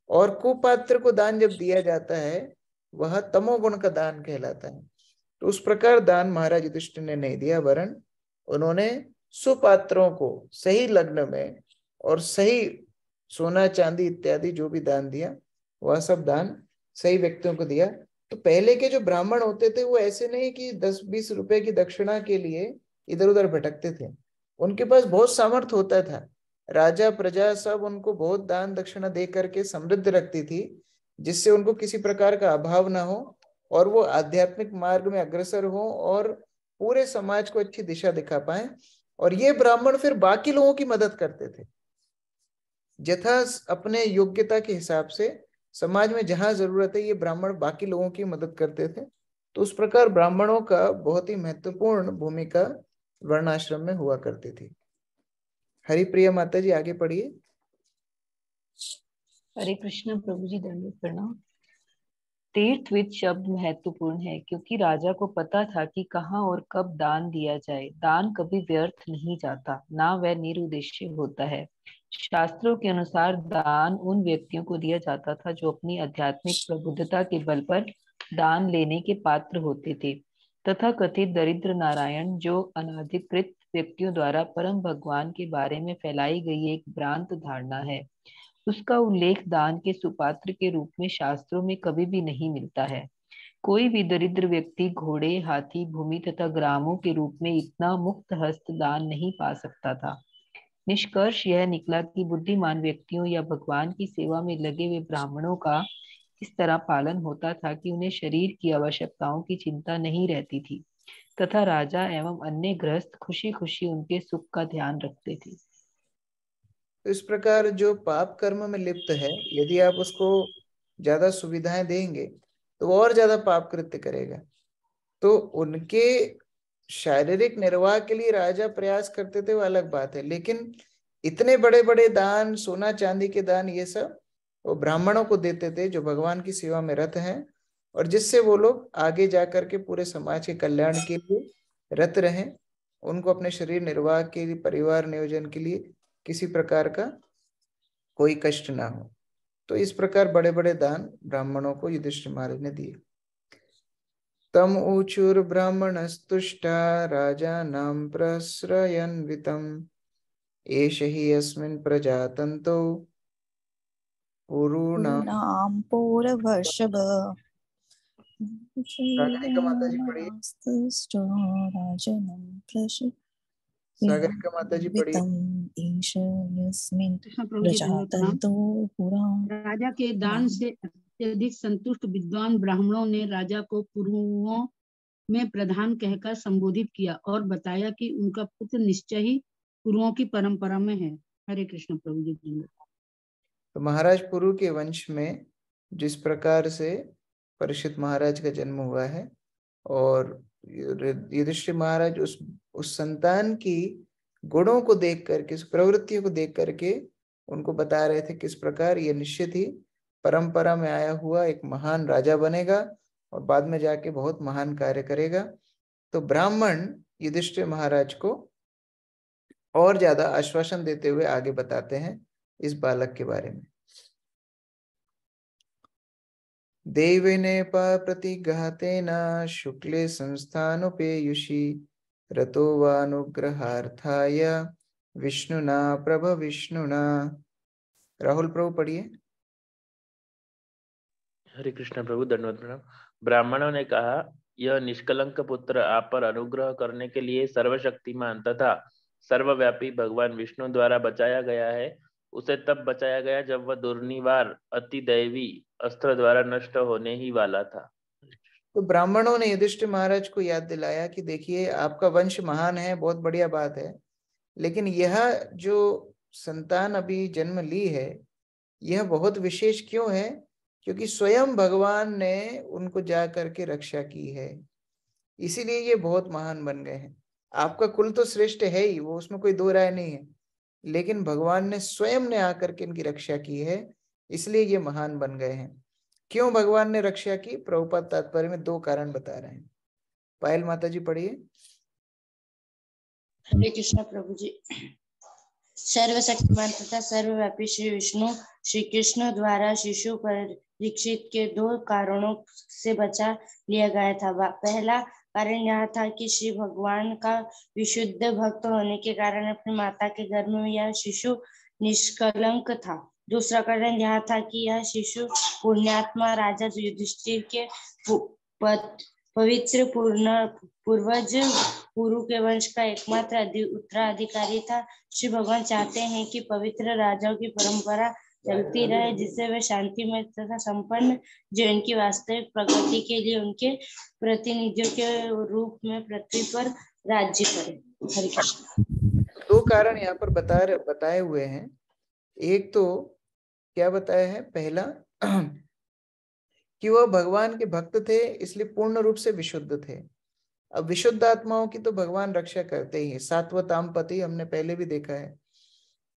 और कुपात्र को दान जब दिया जाता है वह तमोगुण का दान कहलाता है तो उस प्रकार दान महाराज युधिष्ठिर ने नहीं दिया वरण उन्होंने सुपात्रों को सही लग्न में और सही सोना चांदी इत्यादि जो भी दान दिया वह सब दान सही व्यक्तियों को दिया तो पहले के जो ब्राह्मण होते थे वो ऐसे नहीं कि दस बीस रुपए की दक्षिणा के लिए इधर उधर भटकते थे उनके पास बहुत सामर्थ्य होता था राजा प्रजा सब उनको बहुत दान दक्षिणा दे करके समृद्ध रखती थी जिससे उनको किसी प्रकार का अभाव ना हो और वो आध्यात्मिक मार्ग में अग्रसर हो और पूरे समाज को अच्छी दिशा दिखा पाए और ये ब्राह्मण फिर बाकी लोगों की मदद करते थे यथा अपने योग्यता के हिसाब से समाज में जहां जरूरत है ये ब्राह्मण बाकी लोगों की मदद करते थे तो उस प्रकार ब्राह्मणों का बहुत ही महत्वपूर्ण भूमिका वर्णाश्रम में हुआ करती थी हरिप्रिया माता जी आगे पढ़िए हरे कृष्ण प्रभु जी दंड प्रणाम तीर्थ विद शब्द महत्वपूर्ण है क्योंकि राजा को पता था कि कहाँ और कब दान दिया जाए दान कभी व्यर्थ नहीं जाता ना वह निरुद्देश्य होता है शास्त्रों के अनुसार दान उन व्यक्तियों को दिया जाता था जो अपनी आध्यात्मिक प्रबुद्धता के बल पर दान लेने के पात्र होते थे तथा कथित दरिद्र नारायण जो अनाधिकृत व्यक्तियों द्वारा परम भगवान के बारे में फैलाई गई एक भ्रांत धारणा है उसका उल्लेख दान के सुपात्र के रूप में शास्त्रों में कभी भी नहीं मिलता है कोई भी दरिद्र व्यक्ति घोड़े हाथी भूमि तथा ग्रामों के रूप में इतना मुक्त हस्त दान नहीं पा सकता था निष्कर्ष यह निकला कि बुद्धिमान व्यक्तियों या भगवान की सेवा में लगे हुए ब्राह्मणों का इस तरह पालन होता था कि उन्हें शरीर की आवश्यकताओं की चिंता नहीं रहती थी तथा राजा एवं अन्य ग्रस्त खुशी खुशी उनके सुख का ध्यान रखते थे इस प्रकार जो पाप कर्म में लिप्त है यदि आप उसको ज्यादा सुविधाएं देंगे तो और ज्यादा पाप कृत्य करेगा तो उनके शारीरिक निर्वाह के लिए राजा प्रयास करते थे वो अलग बात है लेकिन इतने बड़े बड़े दान सोना चांदी के दान ये सब वो ब्राह्मणों को देते थे जो भगवान की सेवा में रत हैं और जिससे वो लोग आगे जा करके पूरे समाज के कल्याण के लिए रत रहें उनको अपने शरीर निर्वाह के लिए परिवार नियोजन के लिए किसी प्रकार का कोई कष्ट ना हो तो इस प्रकार बड़े बड़े दान ब्राह्मणों को युधिष्ठिर महाराज ने दिए तम ऊचुर ब्राह्मणस्तुष्टा राजानां प्रस्रयन्वितम् एष हि अस्मिन् प्रजातन्तौ पुरूणां पौरवर्षभ हाँ, राजा के दान से अत्यधिक संतुष्ट विद्वान ब्राह्मणों ने राजा को पूर्वों में प्रधान कहकर संबोधित किया और बताया कि उनका पुत्र निश्चय ही पूर्वों की परंपरा में है हरे कृष्ण प्रभु जी तो महाराज पुरु के वंश में जिस प्रकार से परीक्षित महाराज का जन्म हुआ है और युधिष्ठिर महाराज उस उस संतान की गुणों को देख करके उस प्रवृत्तियों को देख करके उनको बता रहे थे किस प्रकार ये निश्चित ही परंपरा में आया हुआ एक महान राजा बनेगा और बाद में जाके बहुत महान कार्य करेगा तो ब्राह्मण युधिष्ठिर महाराज को और ज्यादा आश्वासन देते हुए आगे बताते हैं इस बालक के बारे में देवेने प्रतिघातेन शुक्ले संस्थानुपेयुषि रतो वानुग्रहार्थाय विष्णुना प्रभ विष्णुना राहुल प्रभु पढ़िए हरे कृष्ण प्रभु धन्यवाद प्रणाम ब्राह्मणों ने कहा यह निष्कलंक पुत्र आप पर अनुग्रह करने के लिए सर्वशक्तिमान तथा सर्वव्यापी भगवान विष्णु द्वारा बचाया गया है उसे तब बचाया गया जब वह दुर्निवार अति दैवी अस्त्र द्वारा नष्ट होने ही वाला था तो ब्राह्मणों ने युधिष्ठ महाराज को याद दिलाया कि देखिए आपका वंश महान है बहुत बढ़िया बात है लेकिन यह जो संतान अभी जन्म ली है यह बहुत विशेष क्यों है क्योंकि स्वयं भगवान ने उनको जा करके रक्षा की है इसीलिए ये बहुत महान बन गए हैं आपका कुल तो श्रेष्ठ है ही वो उसमें कोई दो राय नहीं है लेकिन भगवान ने स्वयं ने आकर के इनकी रक्षा की है इसलिए ये महान बन गए हैं क्यों भगवान ने रक्षा की प्रभुपद तात्पर्य में दो कारण बता रहे हैं पायल माता जी पढ़िए हरे कृष्ण प्रभु जी सर्वशक्तिमान तथा सर्वव्यापी श्री विष्णु श्री कृष्ण द्वारा शिशु पर दीक्षित के दो कारणों से बचा लिया गया था पहला कारण यह था कि श्री भगवान का विशुद्ध भक्त होने के कारण अपनी माता के घर में यह शिशु निष्कलंक था दूसरा कारण यह था कि यह शिशु पुण्यात्मा राजा युधिष्ठिर के पवित्र पूर्ण पूर्वज गुरु के वंश का एकमात्र उत्तराधिकारी था श्री भगवान चाहते हैं कि पवित्र राजाओं की परंपरा चलती रहे जिससे वे में तथा संपन्न जो इनकी वास्तविक प्रगति के लिए उनके प्रतिनिधियों के रूप में पृथ्वी पर राज्य करें दो कारण यहाँ पर बता बताए हुए हैं एक तो क्या बताया है पहला कि वह भगवान के भक्त थे इसलिए पूर्ण रूप से विशुद्ध थे अब विशुद्ध आत्माओं की तो भगवान रक्षा करते ही सात्वताम हमने पहले भी देखा है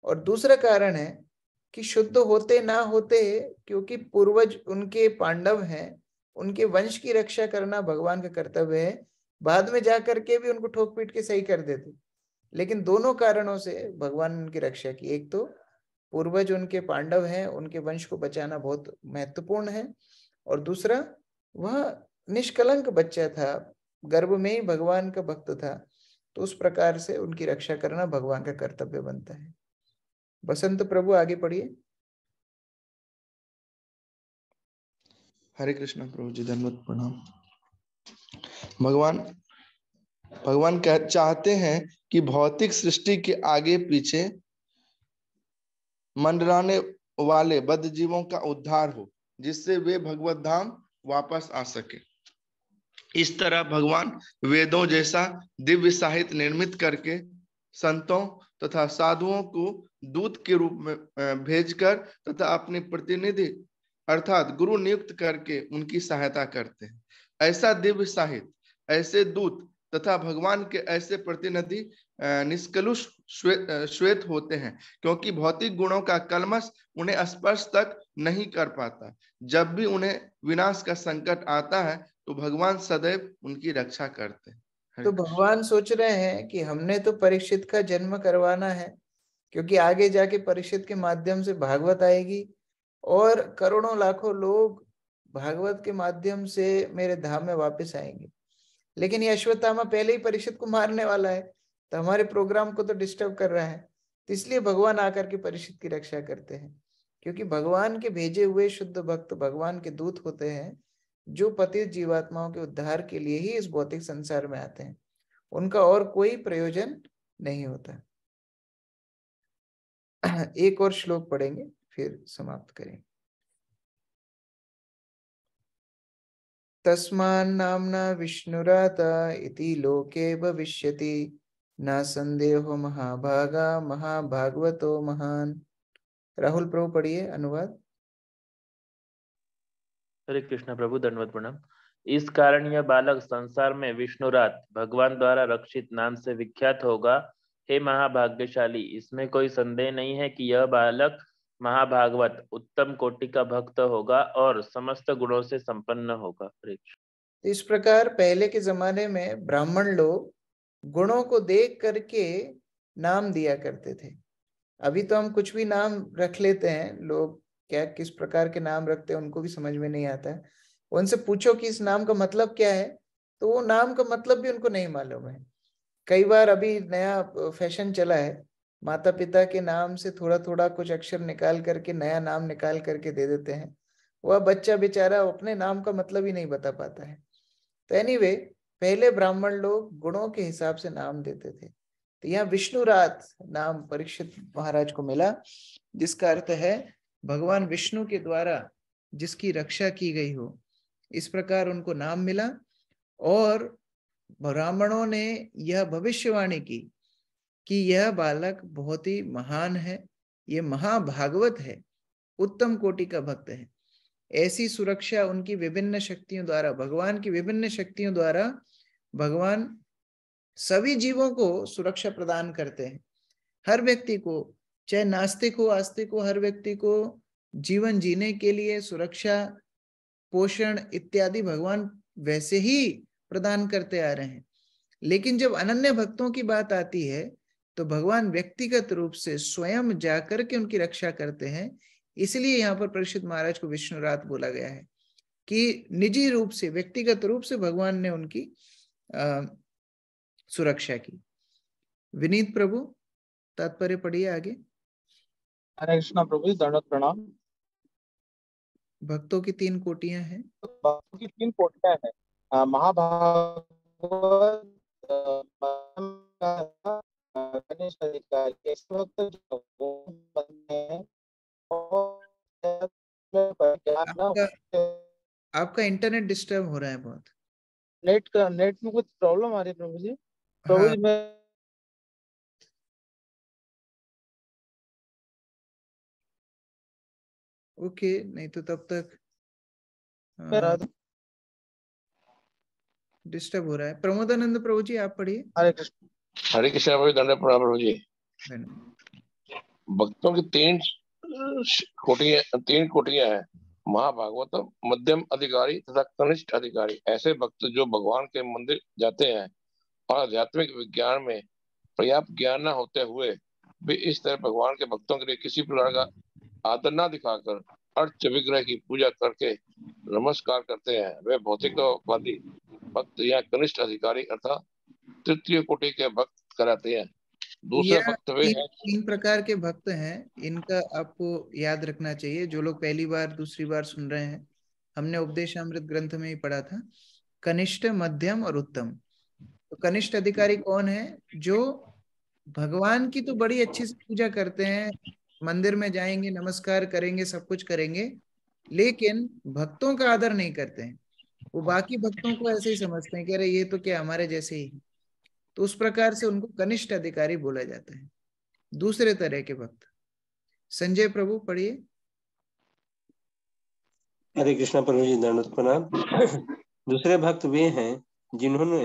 और दूसरा कारण है कि शुद्ध होते ना होते क्योंकि पूर्वज उनके पांडव हैं उनके वंश की रक्षा करना भगवान का कर्तव्य है बाद में जा करके भी उनको ठोक पीट के सही कर देते लेकिन दोनों कारणों से भगवान उनकी रक्षा की एक तो पूर्वज उनके पांडव हैं उनके वंश को बचाना बहुत महत्वपूर्ण है और दूसरा वह निष्कलंक बच्चा था गर्भ में ही भगवान का भक्त था तो उस प्रकार से उनकी रक्षा करना भगवान का कर्तव्य बनता है बसंत प्रभु आगे पढ़िए हरे कृष्ण प्रभु जी धन्यवाद प्रणाम भगवान भगवान कह चाहते हैं कि भौतिक सृष्टि के आगे पीछे मंडराने वाले बद्ध जीवों का उद्धार हो जिससे वे भगवत धाम वापस आ सके इस तरह भगवान वेदों जैसा दिव्य साहित्य निर्मित करके संतों तथा साधुओं को दूत के रूप में भेजकर तथा अपने प्रतिनिधि अर्थात गुरु नियुक्त करके उनकी सहायता करते हैं ऐसा दिव्य साहित्य ऐसे दूत तथा भगवान के ऐसे प्रतिनिधि निष्कलुष श्वेत होते हैं क्योंकि भौतिक गुणों का कलमस उन्हें स्पर्श तक नहीं कर पाता जब भी उन्हें विनाश का संकट आता है तो भगवान सदैव उनकी रक्षा करते हैं हाँ तो भगवान सोच रहे हैं कि हमने तो परीक्षित का जन्म करवाना है क्योंकि आगे जाके परीक्षित के माध्यम से भागवत आएगी और करोड़ों लाखों लोग भागवत के माध्यम से मेरे धाम में वापस आएंगे लेकिन ये अश्वत्थामा पहले ही परीक्षित को मारने वाला है तो हमारे प्रोग्राम को तो डिस्टर्ब कर रहा है तो इसलिए भगवान आकर के परीक्षित की रक्षा करते हैं क्योंकि भगवान के भेजे हुए शुद्ध भक्त भगवान के दूत होते हैं जो पतित जीवात्माओं के उद्धार के लिए ही इस भौतिक संसार में आते हैं उनका और कोई प्रयोजन नहीं होता एक और श्लोक पढ़ेंगे फिर समाप्त करेंगे तस्मा विष्णुराता इति लोके भविष्यति न संदेहो महाभागा महाभागवतो महान राहुल प्रभु पढ़िए अनुवाद हरे कृष्ण प्रभु दंडवत प्रणाम इस कारण यह बालक संसार में विष्णुरात भगवान द्वारा रक्षित नाम से विख्यात होगा हे महाभाग्यशाली इसमें कोई संदेह नहीं है कि यह बालक महाभागवत उत्तम कोटि का भक्त होगा और समस्त गुणों से संपन्न होगा तो इस प्रकार पहले के जमाने में ब्राह्मण लोग गुणों को देख करके नाम दिया करते थे अभी तो हम कुछ भी नाम रख लेते हैं लोग क्या किस प्रकार के नाम रखते हैं उनको भी समझ में नहीं आता है उनसे पूछो कि इस नाम का मतलब क्या है तो वो नाम का मतलब भी उनको नहीं मालूम है कई बार अभी नया फैशन चला है माता पिता के नाम से थोड़ा थोड़ा कुछ अक्षर निकाल करके नया नाम निकाल करके दे देते हैं वह बच्चा बेचारा अपने नाम का मतलब ही नहीं बता पाता है तो एनी anyway, पहले ब्राह्मण लोग गुणों के हिसाब से नाम देते थे तो यहाँ विष्णुरात नाम परीक्षित महाराज को मिला जिसका अर्थ है भगवान विष्णु के द्वारा जिसकी रक्षा की गई हो इस प्रकार उनको नाम मिला और ब्राह्मणों ने यह भविष्यवाणी की कि यह बालक बहुत ही महान है ये महाभागवत है उत्तम कोटि का भक्त है ऐसी सुरक्षा उनकी विभिन्न शक्तियों द्वारा भगवान की विभिन्न शक्तियों द्वारा भगवान सभी जीवों को सुरक्षा प्रदान करते हैं हर व्यक्ति को चाहे नास्तिक हो आस्तिक हो हर व्यक्ति को जीवन जीने के लिए सुरक्षा पोषण इत्यादि भगवान वैसे ही प्रदान करते आ रहे हैं लेकिन जब अनन्य भक्तों की बात आती है तो भगवान व्यक्तिगत रूप से स्वयं जाकर के उनकी रक्षा करते हैं इसलिए यहाँ पर परिषद महाराज को विष्णु रात बोला गया है कि निजी रूप से व्यक्तिगत रूप से भगवान ने उनकी आ, सुरक्षा की विनीत प्रभु तात्पर्य पढ़िए आगे हरे कृष्णा प्रभु दंडवत प्रणाम भक्तों की तीन कोटियां हैं भक्तों की तीन कोटियां हैं महाभागवत आपका, आपका इंटरनेट डिस्टर्ब हो रहा है बहुत नेट का नेट में कुछ प्रॉब्लम आ रही है प्रभु जी प्रभु जी हाँ। मैं ओके नहीं तो तब तक हाँ। डिस्टर्ब हो रहा है प्रमोदानंद प्रभु जी आप पढ़िए हरे कृष्ण हरे कृष्ण प्रणाम प्रभु जी भक्तों की तीन कोटियां तीन कोटियां हैं महाभागवत मध्यम अधिकारी तथा कनिष्ठ अधिकारी ऐसे भक्त जो भगवान के मंदिर जाते हैं और आध्यात्मिक विज्ञान में पर्याप्त ज्ञान न होते हुए भी इस तरह भगवान के भक्तों के लिए किसी प्रकार का आदर ना दिखाकर अर्थ विग्रह की पूजा करके नमस्कार करते हैं वे भौतिकवादी भक्त या कनिष्ठ अधिकारी अर्थात तृतीय कोटि के भक्त कराते हैं दूसरे भक्त वे हैं तीन प्रकार के भक्त हैं इनका आपको याद रखना चाहिए जो लोग पहली बार दूसरी बार सुन रहे हैं हमने उपदेश अमृत ग्रंथ में ही पढ़ा था कनिष्ठ मध्यम और उत्तम तो कनिष्ठ अधिकारी कौन है जो भगवान की तो बड़ी अच्छी से पूजा करते हैं मंदिर में जाएंगे नमस्कार करेंगे सब कुछ करेंगे लेकिन भक्तों का आदर नहीं करते हैं वो बाकी भक्तों को ऐसे ही समझते हैं कि अरे ये तो क्या हमारे जैसे ही तो उस प्रकार से उनको कनिष्ठ अधिकारी बोला जाता है दूसरे तरह के भक्त संजय प्रभु पढ़िए हरे कृष्ण प्रभु जी दंडोत प्रणाम दूसरे भक्त वे हैं जिन्होंने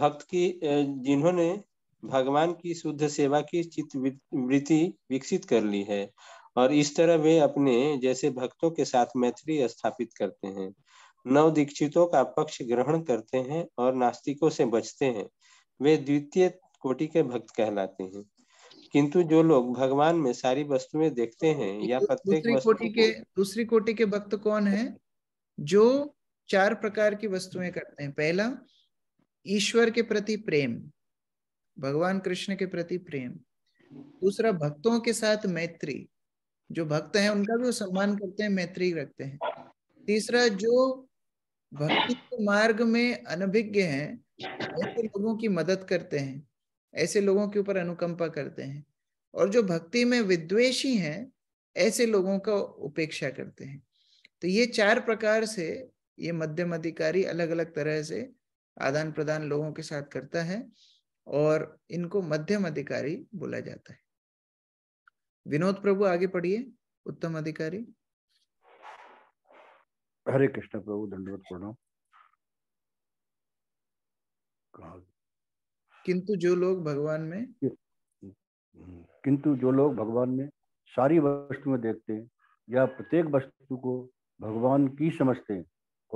भक्त की जिन्होंने भगवान की शुद्ध सेवा की चित्त वृत्ति विकसित कर ली है और इस तरह वे अपने जैसे भक्तों के साथ मैत्री स्थापित करते हैं नव दीक्षितों का पक्ष ग्रहण करते हैं और नास्तिकों से बचते हैं वे द्वितीय कोटि के भक्त कहलाते हैं किंतु जो लोग भगवान में सारी वस्तुएं देखते हैं या प्रत्येक कोटि के दूसरी कोटि के भक्त कौन है जो चार प्रकार की वस्तुएं करते हैं पहला ईश्वर के प्रति प्रेम भगवान कृष्ण के प्रति प्रेम दूसरा भक्तों के साथ मैत्री जो भक्त हैं उनका भी वो सम्मान करते हैं मैत्री रखते हैं तीसरा जो भक्ति के मार्ग में अनभिज्ञ हैं ऐसे लोगों की मदद करते हैं ऐसे लोगों के ऊपर अनुकंपा करते हैं और जो भक्ति में विद्वेषी हैं ऐसे लोगों का उपेक्षा करते हैं तो ये चार प्रकार से ये मध्यम अधिकारी अलग अलग तरह से आदान प्रदान लोगों के साथ करता है और इनको मध्यम अधिकारी बोला जाता है विनोद प्रभु आगे पढ़िए उत्तम अधिकारी हरे कृष्ण प्रभु दंडवत प्रणाम किंतु जो लोग भगवान में किंतु जो लोग भगवान में सारी में देखते हैं या प्रत्येक वस्तु को भगवान की समझते हैं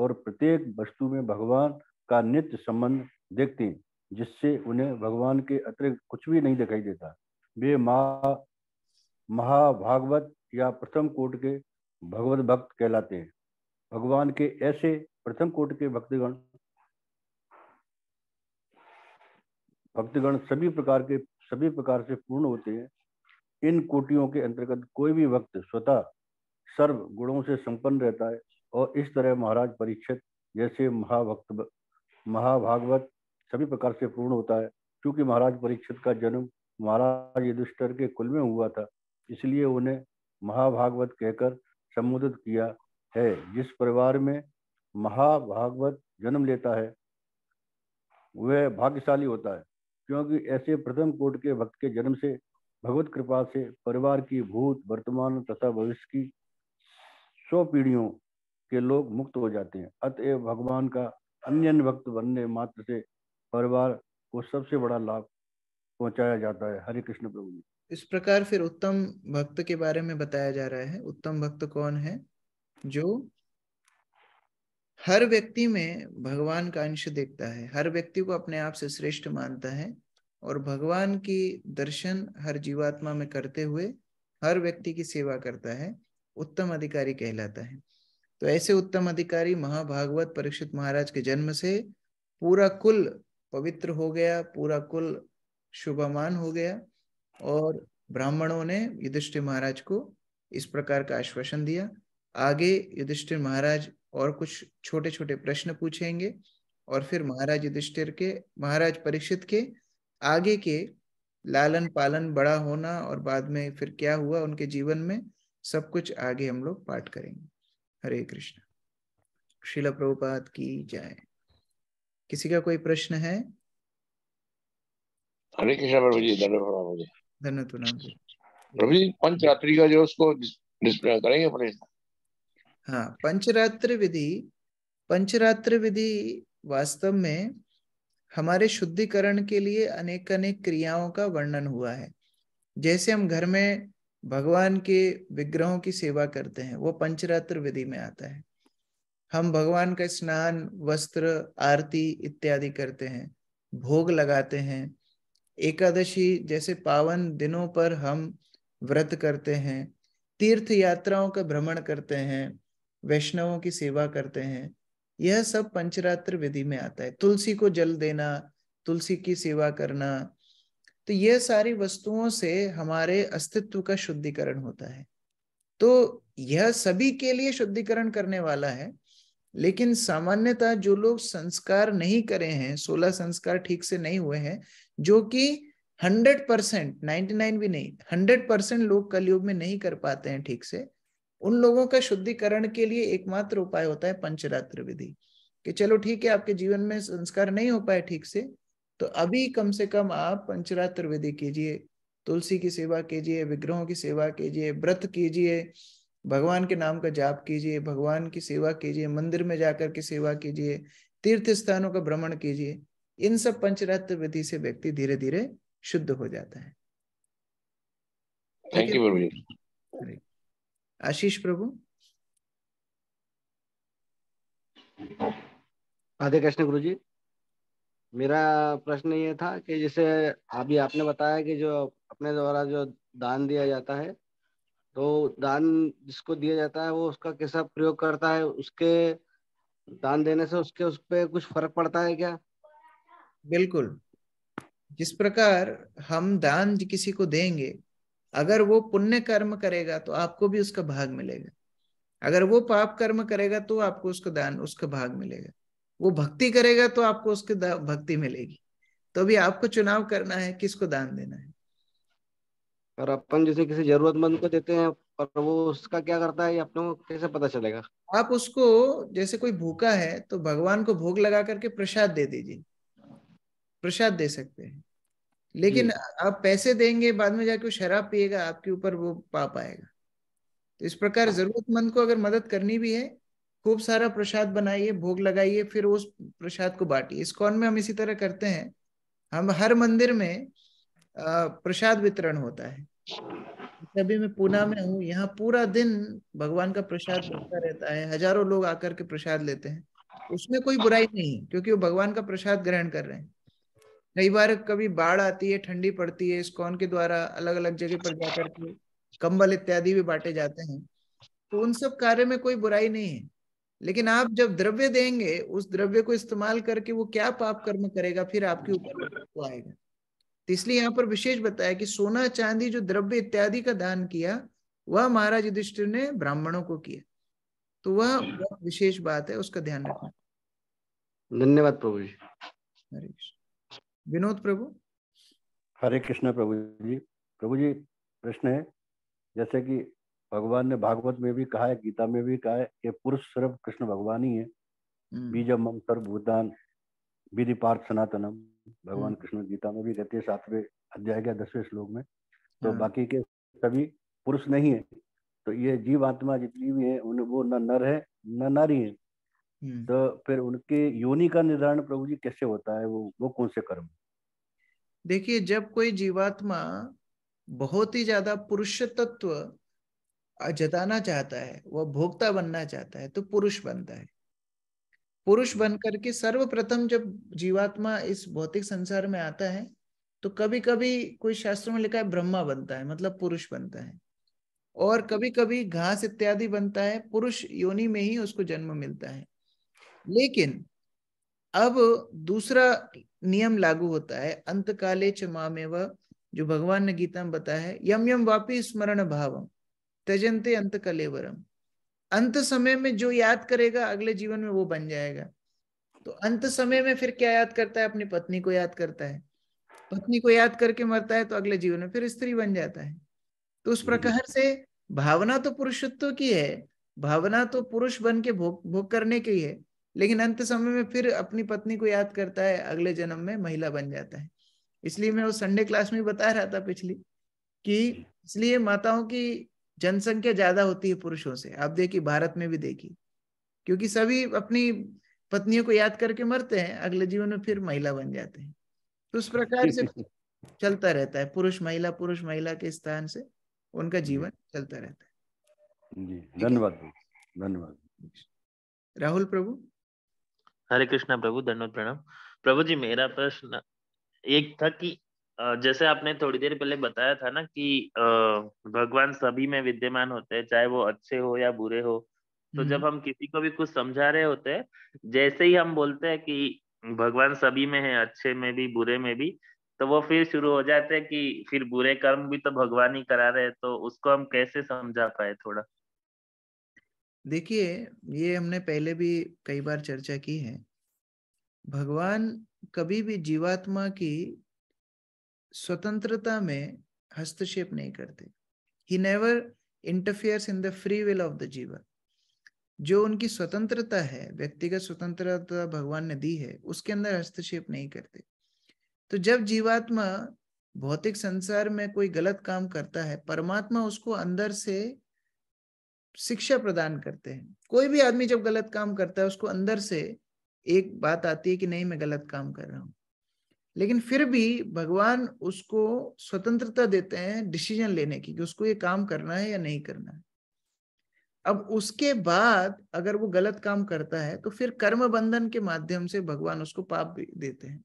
और प्रत्येक वस्तु में भगवान का नित्य संबंध देखते हैं जिससे उन्हें भगवान के अतिरिक्त कुछ भी नहीं दिखाई देता वे महा महाभागवत या प्रथम कोट के भगवत भक्त कहलाते हैं भगवान के ऐसे प्रथम कोट के भक्तगण भक्तगण सभी प्रकार के सभी प्रकार से पूर्ण होते हैं इन कोटियों के अंतर्गत कोई भी भक्त स्वतः सर्व गुणों से संपन्न रहता है और इस तरह महाराज परीक्षित जैसे महाभक्त महाभागवत सभी प्रकार से पूर्ण होता है क्योंकि महाराज परीक्षित का जन्म महाराज युधिष्ठर के कुल में हुआ था इसलिए उन्हें महाभागवत कहकर संबोधित किया है जिस परिवार में महाभागवत जन्म लेता है वह भाग्यशाली होता है क्योंकि ऐसे प्रथम कोट के भक्त के जन्म से भगवत कृपा से परिवार की भूत वर्तमान तथा भविष्य की सौ पीढ़ियों के लोग मुक्त हो जाते हैं अतएव भगवान का अन्य भक्त बनने मात्र से परिवार को सबसे बड़ा लाभ पहुंचाया जाता है हरे कृष्ण प्रभु जी इस प्रकार फिर उत्तम भक्त के बारे में बताया जा रहा है उत्तम भक्त कौन है जो हर व्यक्ति में भगवान का अंश देखता है हर व्यक्ति को अपने आप से श्रेष्ठ मानता है और भगवान की दर्शन हर जीवात्मा में करते हुए हर व्यक्ति की सेवा करता है उत्तम अधिकारी कहलाता है तो ऐसे उत्तम अधिकारी महाभागवत परीक्षित महाराज के जन्म से पूरा कुल पवित्र हो गया पूरा कुल शुभमान हो गया और ब्राह्मणों ने युधिष्ठिर महाराज को इस प्रकार का आश्वासन दिया आगे युधिष्ठिर महाराज और कुछ छोटे छोटे प्रश्न पूछेंगे और फिर महाराज युधिष्ठिर के महाराज परीक्षित के आगे के लालन पालन बड़ा होना और बाद में फिर क्या हुआ उनके जीवन में सब कुछ आगे हम लोग पाठ करेंगे हरे कृष्ण शिला प्रभुपात की जाए किसी का कोई प्रश्न है हरे कृष्ण प्रभु जी धन्यवाद प्रभु जी धन्यवाद प्रणाम जी प्रभु जी पंच का जो उसको करेंगे उपदेश हाँ पंचरात्र विधि पंचरात्र विधि वास्तव में हमारे शुद्धिकरण के लिए अनेक अनेक क्रियाओं का वर्णन हुआ है जैसे हम घर में भगवान के विग्रहों की सेवा करते हैं वो पंचरात्र विधि में आता है हम भगवान का स्नान वस्त्र आरती इत्यादि करते हैं भोग लगाते हैं एकादशी जैसे पावन दिनों पर हम व्रत करते हैं तीर्थ यात्राओं का भ्रमण करते हैं वैष्णवों की सेवा करते हैं यह सब पंचरात्र विधि में आता है तुलसी को जल देना तुलसी की सेवा करना तो यह सारी वस्तुओं से हमारे अस्तित्व का शुद्धिकरण होता है तो यह सभी के लिए शुद्धिकरण करने वाला है लेकिन सामान्यतः जो लोग संस्कार नहीं करे हैं सोलह संस्कार ठीक से नहीं हुए हैं जो कि हंड्रेड परसेंट नाइन्टी नाइन भी नहीं हंड्रेड परसेंट लोग कलयुग में नहीं कर पाते हैं ठीक से उन लोगों का शुद्धिकरण के लिए एकमात्र उपाय होता है पंचरात्र विधि कि चलो ठीक है आपके जीवन में संस्कार नहीं हो पाए ठीक से तो अभी कम से कम आप पंचरात्र विधि कीजिए तुलसी की सेवा कीजिए विग्रहों की सेवा कीजिए व्रत कीजिए भगवान के नाम का जाप कीजिए भगवान की सेवा कीजिए मंदिर में जाकर के सेवा कीजिए तीर्थ स्थानों का भ्रमण कीजिए इन सब पंचरत्न विधि से व्यक्ति धीरे धीरे शुद्ध हो जाता है थैंक यू आशीष प्रभु राधे कृष्ण गुरु जी मेरा प्रश्न ये था कि जैसे अभी आपने बताया कि जो अपने द्वारा जो दान दिया जाता है तो दान जिसको दिया जाता है वो उसका कैसा प्रयोग करता है उसके दान देने से उसके उस पर कुछ फर्क पड़ता है क्या बिल्कुल जिस प्रकार हम दान किसी को देंगे अगर वो पुण्य कर्म करेगा तो आपको भी उसका भाग मिलेगा अगर वो पाप कर्म करेगा तो आपको उसका दान उसका भाग मिलेगा वो भक्ति करेगा तो आपको उसके भक्ति मिलेगी तो अभी आपको चुनाव करना है किसको दान देना है और अपन जैसे किसी जरूरतमंद को देते हैं पर वो उसका क्या करता है अपने को कैसे पता चलेगा आप उसको जैसे कोई भूखा है तो भगवान को भोग लगा करके प्रसाद दे दीजिए प्रसाद दे सकते हैं लेकिन आप पैसे देंगे बाद में जाके शराब पिएगा आपके ऊपर वो पाप आएगा तो इस प्रकार हाँ। जरूरतमंद को अगर मदद करनी भी है खूब सारा प्रसाद बनाइए भोग लगाइए फिर उस प्रसाद को बांटिए इस कौन में हम इसी तरह करते हैं हम हर मंदिर में प्रसाद वितरण होता है अभी मैं पूना में हूँ यहाँ पूरा दिन भगवान का प्रसाद मिलता रहता है हजारों लोग आकर के प्रसाद लेते हैं उसमें कोई बुराई नहीं क्योंकि वो भगवान का प्रसाद ग्रहण कर रहे हैं कई बार कभी बाढ़ आती है ठंडी पड़ती है स्कॉन के द्वारा अलग अलग जगह पर जाकर के कंबल इत्यादि भी बांटे जाते हैं तो उन सब कार्य में कोई बुराई नहीं है लेकिन आप जब द्रव्य देंगे उस द्रव्य को इस्तेमाल करके वो क्या पाप कर्म करेगा फिर आपके ऊपर आएगा तो इसलिए यहाँ पर विशेष बताया कि सोना चांदी जो द्रव्य इत्यादि का दान किया वह महाराज युधिष्ठिर ने ब्राह्मणों को किया तो वह हम्म। विशेष बात है उसका ध्यान रखना धन्यवाद प्रभु जी हरे विनोद प्रभु हरे कृष्ण प्रभु जी प्रभु जी प्रश्न है जैसे कि भगवान ने भागवत में भी कहा है गीता में भी कहा है कि पुरुष सर्व कृष्ण भगवान ही है हम्म। बीजम मम सर्वभूतान विधि पार्थ सनातनम भगवान हम्म। कृष्ण गीता में भी कहते हैं सातवें अध्याय के दसवें श्लोक में तो हाँ। बाकी के सभी पुरुष नहीं है तो ये जीव आत्मा जितनी भी है उन वो न नर है न नारी है हम्म। तो फिर उनके योनि का निर्धारण प्रभु जी कैसे होता है वो वो कौन से कर्म देखिए जब कोई जीवात्मा बहुत ही ज्यादा पुरुष तत्व जताना चाहता है वह भोक्ता बनना चाहता है तो पुरुष बनता है पुरुष बनकर के सर्वप्रथम जब जीवात्मा इस भौतिक संसार में आता है तो कभी कभी कोई शास्त्र में लिखा है ब्रह्मा बनता है मतलब पुरुष बनता है और कभी कभी घास इत्यादि बनता है पुरुष योनि में ही उसको जन्म मिलता है लेकिन अब दूसरा नियम लागू होता है अंत काले में वह जो भगवान ने गीता में बताया है यम यम वापी स्मरण भावम त्यजंते अंत कलेवरम अंत समय में जो याद करेगा अगले जीवन में वो बन जाएगा तो अंत समय में फिर क्या याद करता है अपनी पत्नी को याद करता है पत्नी को याद करके मरता है तो अगले जीवन में फिर स्त्री बन जाता है तो उस हम्म। प्रकार से भावना तो पुरुषत्व की है भावना तो पुरुष बन के भोग भोग करने की है लेकिन अंत समय में फिर अपनी पत्नी को याद करता है अगले जन्म में महिला बन जाता है इसलिए मैं उस संडे क्लास में बता रहा था पिछली कि इसलिए माताओं की जनसंख्या ज्यादा होती है पुरुषों से आप देखिए भारत में भी देखिए क्योंकि सभी अपनी पत्नियों को याद करके मरते हैं अगले जीवन में फिर महिला बन जाते हैं तो उस प्रकार से चलता रहता है पुरुष महिला पुरुष महिला के स्थान से उनका जीवन चलता रहता है धन्यवाद धन्यवाद राहुल प्रभु हरे कृष्णा प्रभु धन्यवाद प्रणाम प्रभु जी मेरा प्रश्न एक था कि जैसे आपने थोड़ी देर पहले बताया था ना कि भगवान सभी में विद्यमान होते हैं चाहे वो अच्छे हो या बुरे हो तो जब हम्म। हम किसी को भी कुछ समझा रहे होते हैं जैसे ही हम बोलते हैं कि भगवान सभी में है अच्छे में भी बुरे में भी तो वो फिर शुरू हो जाते हैं कि फिर बुरे कर्म भी तो भगवान ही करा रहे हैं तो उसको हम कैसे समझा पाए थोड़ा देखिए ये हमने पहले भी कई बार चर्चा की है भगवान कभी भी जीवात्मा की स्वतंत्रता में हस्तक्षेप नहीं करते he never interferes in the free will of the jeevan जो उनकी स्वतंत्रता है व्यक्तिगत स्वतंत्रता भगवान ने दी है उसके अंदर हस्तक्षेप नहीं करते तो जब जीवात्मा भौतिक संसार में कोई गलत काम करता है परमात्मा उसको अंदर से शिक्षा प्रदान करते हैं कोई भी आदमी जब गलत काम करता है उसको अंदर से एक बात आती है कि नहीं मैं गलत काम कर रहा हूँ लेकिन फिर भी भगवान उसको स्वतंत्रता देते हैं डिसीजन लेने की कि उसको ये काम करना है या नहीं करना है अब उसके बाद अगर वो गलत काम करता है तो फिर कर्म बंधन के माध्यम से भगवान उसको पाप भी देते हैं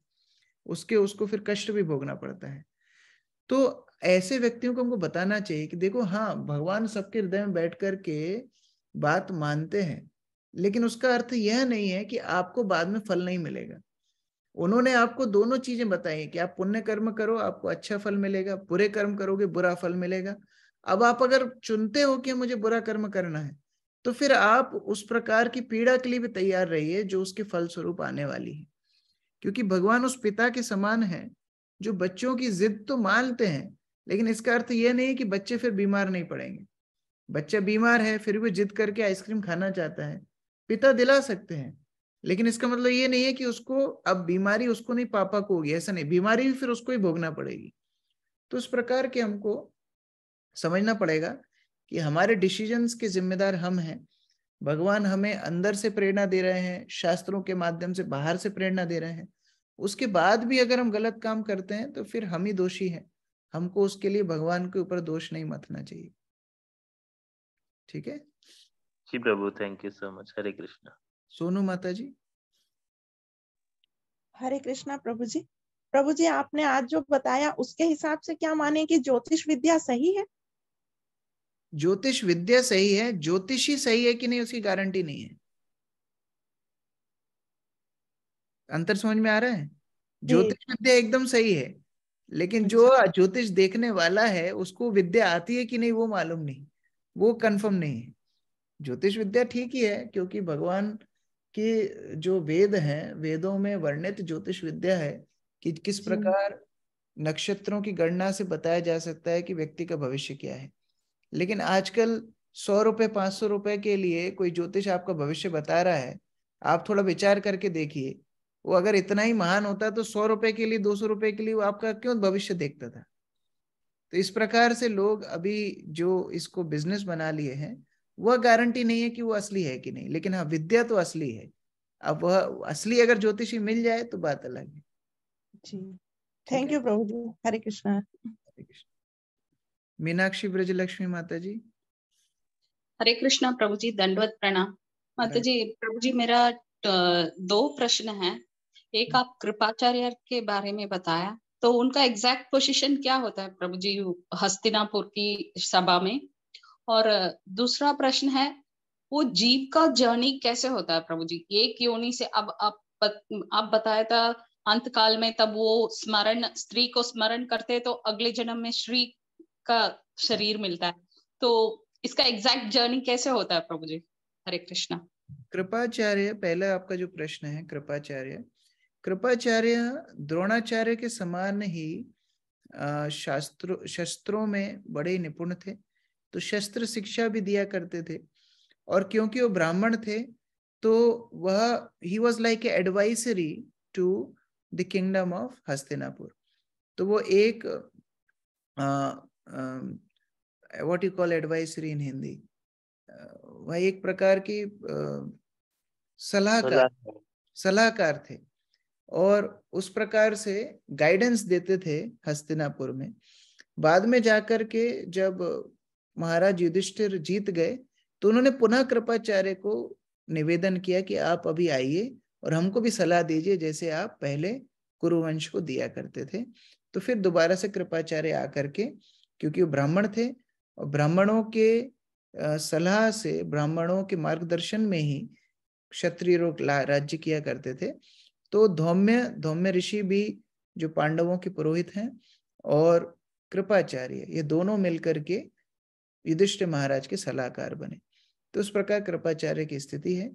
उसके उसको फिर कष्ट भी भोगना पड़ता है तो ऐसे व्यक्तियों को हमको बताना चाहिए कि देखो हाँ भगवान सबके हृदय में बैठ करके बात मानते हैं लेकिन उसका अर्थ यह नहीं है कि आपको बाद में फल नहीं मिलेगा उन्होंने आपको दोनों चीजें बताई कि आप पुण्य कर्म करो आपको अच्छा फल मिलेगा बुरे कर्म करोगे बुरा फल मिलेगा अब आप अगर चुनते हो कि मुझे बुरा कर्म करना है तो फिर आप उस प्रकार की पीड़ा के लिए भी तैयार रहिए जो उसके फल स्वरूप आने वाली है क्योंकि भगवान उस पिता के समान है जो बच्चों की जिद तो मानते हैं लेकिन इसका अर्थ यह नहीं कि बच्चे फिर बीमार नहीं पड़ेंगे बच्चा बीमार है फिर भी जिद करके आइसक्रीम खाना चाहता है पिता दिला सकते हैं लेकिन इसका मतलब ये नहीं है कि उसको अब बीमारी उसको नहीं पापा को होगी ऐसा नहीं बीमारी भी फिर उसको ही भोगना पड़ेगी तो उस प्रकार के हमको समझना पड़ेगा कि हमारे डिसीजंस के जिम्मेदार हम हैं भगवान हमें अंदर से प्रेरणा दे रहे हैं शास्त्रों के माध्यम से बाहर से प्रेरणा दे रहे हैं उसके बाद भी अगर हम गलत काम करते हैं तो फिर हम ही दोषी हैं हमको उसके लिए भगवान के ऊपर दोष नहीं मतना चाहिए ठीक है जी प्रभु thank you so much Hare Krishna Sonu माता जी हरे कृष्णा प्रभु जी प्रभु जी आपने आज जो बताया उसके हिसाब से क्या माने कि ज्योतिष विद्या सही है ज्योतिष विद्या सही है ज्योतिष ही सही है कि नहीं उसकी गारंटी नहीं है अंतर समझ में आ रहा है ज्योतिष विद्या एकदम सही है लेकिन जो अच्छा। ज्योतिष देखने वाला है उसको विद्या आती है कि नहीं वो मालूम नहीं वो कंफर्म नहीं है ज्योतिष विद्या ठीक ही है क्योंकि भगवान कि जो वेद हैं वेदों में वर्णित ज्योतिष विद्या है कि किस प्रकार नक्षत्रों की गणना से बताया जा सकता है कि व्यक्ति का भविष्य क्या है लेकिन आजकल सौ रुपए पांच सौ रुपए के लिए कोई ज्योतिष आपका भविष्य बता रहा है आप थोड़ा विचार करके देखिए वो अगर इतना ही महान होता तो सौ रुपए के लिए दो सौ रुपए के लिए वो आपका क्यों भविष्य देखता था तो इस प्रकार से लोग अभी जो इसको बिजनेस बना लिए हैं वह गारंटी नहीं है कि वो असली है कि नहीं लेकिन हाँ विद्या तो असली है अब वह असली अगर ज्योतिषी मिल जाए तो बात अलग है जी थैंक यू प्रभु जी हरे कृष्णा हरे मीनाक्षी ब्रज लक्ष्मी माता जी हरे कृष्णा प्रभु जी दंडवत प्रणाम माता जी प्रभु जी मेरा दो प्रश्न है एक हम्म। आप कृपाचार्य के बारे में बताया तो उनका एग्जैक्ट पोजीशन क्या होता है प्रभु जी हस्तिनापुर की सभा में और दूसरा प्रश्न है वो जीव का जर्नी कैसे होता है प्रभु जी एक योनि से अब आप आप बताया था अंत काल में तब वो स्मरण स्त्री को स्मरण करते तो अगले जन्म में श्री का शरीर मिलता है तो इसका एग्जैक्ट जर्नी कैसे होता है प्रभु जी हरे कृष्णा कृपाचार्य पहला आपका जो प्रश्न है कृपाचार्य कृपाचार्य द्रोणाचार्य के समान ही शास्त्रों शस्त्रों में बड़े निपुण थे तो शस्त्र शिक्षा भी दिया करते थे और क्योंकि वो ब्राह्मण थे तो वह he was like a advisory to the kingdom of Hastinapur तो वो एक what you call advisory in Hindi वह एक प्रकार की सलाहकार सलाहकार थे और उस प्रकार से गाइडेंस देते थे हस्तिनापुर में बाद में जाकर के जब महाराज युधिष्ठिर जीत गए तो उन्होंने पुनः कृपाचार्य को निवेदन किया कि आप अभी आइए और हमको भी सलाह दीजिए जैसे आप पहले कुरुवंश को दिया करते थे तो फिर दोबारा से कृपाचार्य आकर के क्योंकि वो ब्राह्मण थे और ब्राह्मणों के सलाह से ब्राह्मणों के मार्गदर्शन में ही क्षत्रिय रोग राज्य किया करते थे तो धौम्य धौम्य ऋषि भी जो पांडवों के पुरोहित हैं और कृपाचार्य ये दोनों मिलकर के युधिष्ठ महाराज के सलाहकार बने तो उस प्रकार कृपाचार्य की स्थिति है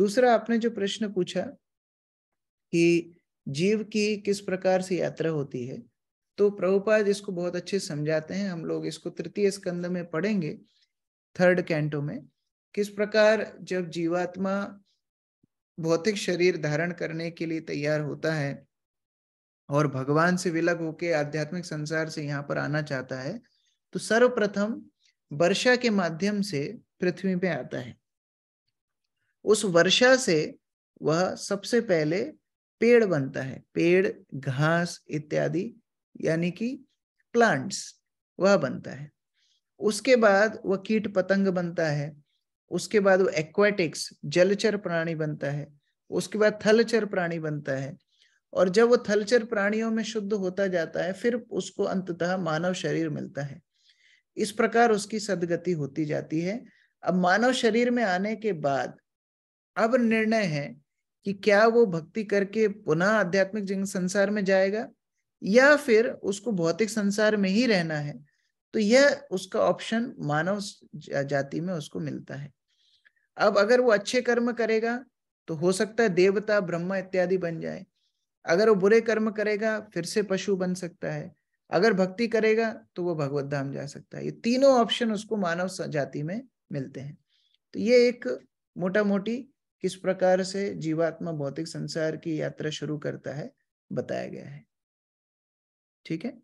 दूसरा आपने जो प्रश्न पूछा कि जीव की किस प्रकार से यात्रा होती है तो प्रभुपाद इसको बहुत अच्छे समझाते हैं हम लोग इसको तृतीय स्कंद में पढ़ेंगे थर्ड कैंटो में किस प्रकार जब जीवात्मा भौतिक शरीर धारण करने के लिए तैयार होता है और भगवान से विलग होके आध्यात्मिक संसार से यहाँ पर आना चाहता है तो सर्वप्रथम वर्षा के माध्यम से पृथ्वी पे आता है उस वर्षा से वह सबसे पहले पेड़ बनता है पेड़ घास इत्यादि यानी कि प्लांट्स वह बनता है उसके बाद वह कीट पतंग बनता है उसके बाद वह एक्वेटिक्स जलचर प्राणी बनता है उसके बाद थलचर प्राणी बनता है और जब वो थलचर प्राणियों में शुद्ध होता जाता है फिर उसको अंततः मानव शरीर मिलता है इस प्रकार उसकी सदगति होती जाती है अब मानव शरीर में आने के बाद अब निर्णय है कि क्या वो भक्ति करके पुनः आध्यात्मिक संसार में जाएगा या फिर उसको भौतिक संसार में ही रहना है तो यह उसका ऑप्शन मानव जाति में उसको मिलता है अब अगर वो अच्छे कर्म करेगा तो हो सकता है देवता ब्रह्मा इत्यादि बन जाए अगर वो बुरे कर्म करेगा फिर से पशु बन सकता है अगर भक्ति करेगा तो वो भगवत धाम जा सकता है ये तीनों ऑप्शन उसको मानव जाति में मिलते हैं तो ये एक मोटा मोटी किस प्रकार से जीवात्मा भौतिक संसार की यात्रा शुरू करता है बताया गया है ठीक है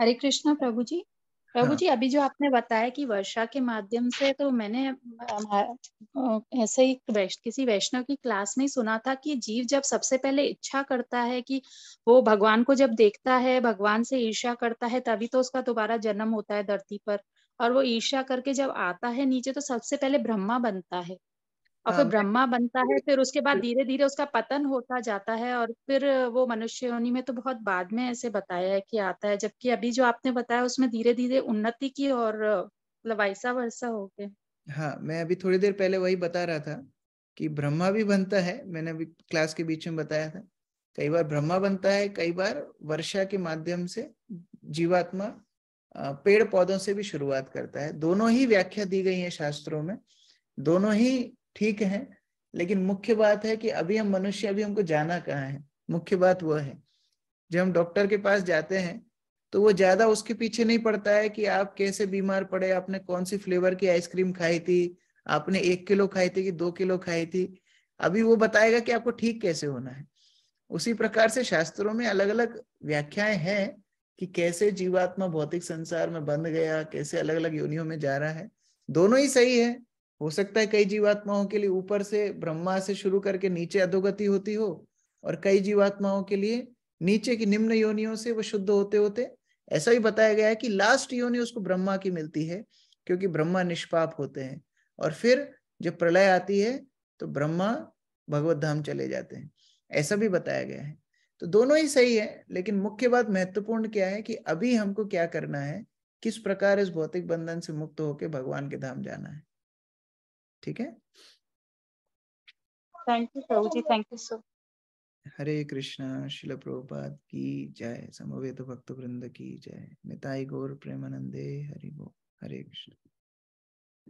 हरे कृष्णा प्रभु जी प्रभु हाँ। जी अभी जो आपने बताया कि वर्षा के माध्यम से तो मैंने ऐसे ही वैश, किसी वैष्णव की क्लास में सुना था कि जीव जब सबसे पहले इच्छा करता है कि वो भगवान को जब देखता है भगवान से ईर्ष्या करता है तभी तो उसका दोबारा जन्म होता है धरती पर और वो ईर्ष्या करके जब आता है नीचे तो सबसे पहले ब्रह्मा बनता है और फिर ब्रह्मा बनता है फिर उसके बाद धीरे धीरे उसका पतन होता जाता है और फिर वो मनुष्य योनि में तो बहुत बाद में ऐसे बताया है कि आता है जबकि अभी जो आपने बताया उसमें धीरे धीरे उन्नति की और मतलब वैसा वैसा हो गया हाँ मैं अभी थोड़ी देर पहले वही बता रहा था कि ब्रह्मा भी बनता है मैंने अभी क्लास के बीच में बताया था कई बार ब्रह्मा बनता है कई बार वर्षा के माध्यम से जीवात्मा पेड़ पौधों से भी शुरुआत करता है दोनों ही व्याख्या दी गई है शास्त्रों में दोनों ही ठीक है लेकिन मुख्य बात है कि अभी हम मनुष्य अभी हमको जाना कहाँ है मुख्य बात वह है जब हम डॉक्टर के पास जाते हैं तो वो ज्यादा उसके पीछे नहीं पड़ता है कि आप कैसे बीमार पड़े आपने कौन सी फ्लेवर की आइसक्रीम खाई थी आपने एक किलो खाई थी कि दो किलो खाई थी अभी वो बताएगा कि आपको ठीक कैसे होना है उसी प्रकार से शास्त्रों में अलग अलग व्याख्याएं हैं कि कैसे जीवात्मा भौतिक संसार में बंध गया कैसे अलग अलग योनियों में जा रहा है दोनों ही सही है हो सकता है कई जीवात्माओं के लिए ऊपर से ब्रह्मा से शुरू करके नीचे अधोगति होती हो और कई जीवात्माओं के लिए नीचे की निम्न योनियों से वो शुद्ध होते होते ऐसा भी बताया गया है कि लास्ट योनि उसको ब्रह्मा की मिलती है क्योंकि ब्रह्मा निष्पाप होते हैं और फिर जब प्रलय आती है तो ब्रह्मा भगवत धाम चले जाते हैं ऐसा भी बताया गया है तो दोनों ही सही है लेकिन मुख्य बात महत्वपूर्ण क्या है कि अभी हमको क्या करना है किस प्रकार इस भौतिक बंधन से मुक्त होकर भगवान के धाम जाना है ठीक है थैंक यू जी thank you so Hare Krishna Srila Prabhupada की जय समवेत भक्त वृंद की जय निताई गौर प्रेमानंदे हरि हरे कृष्ण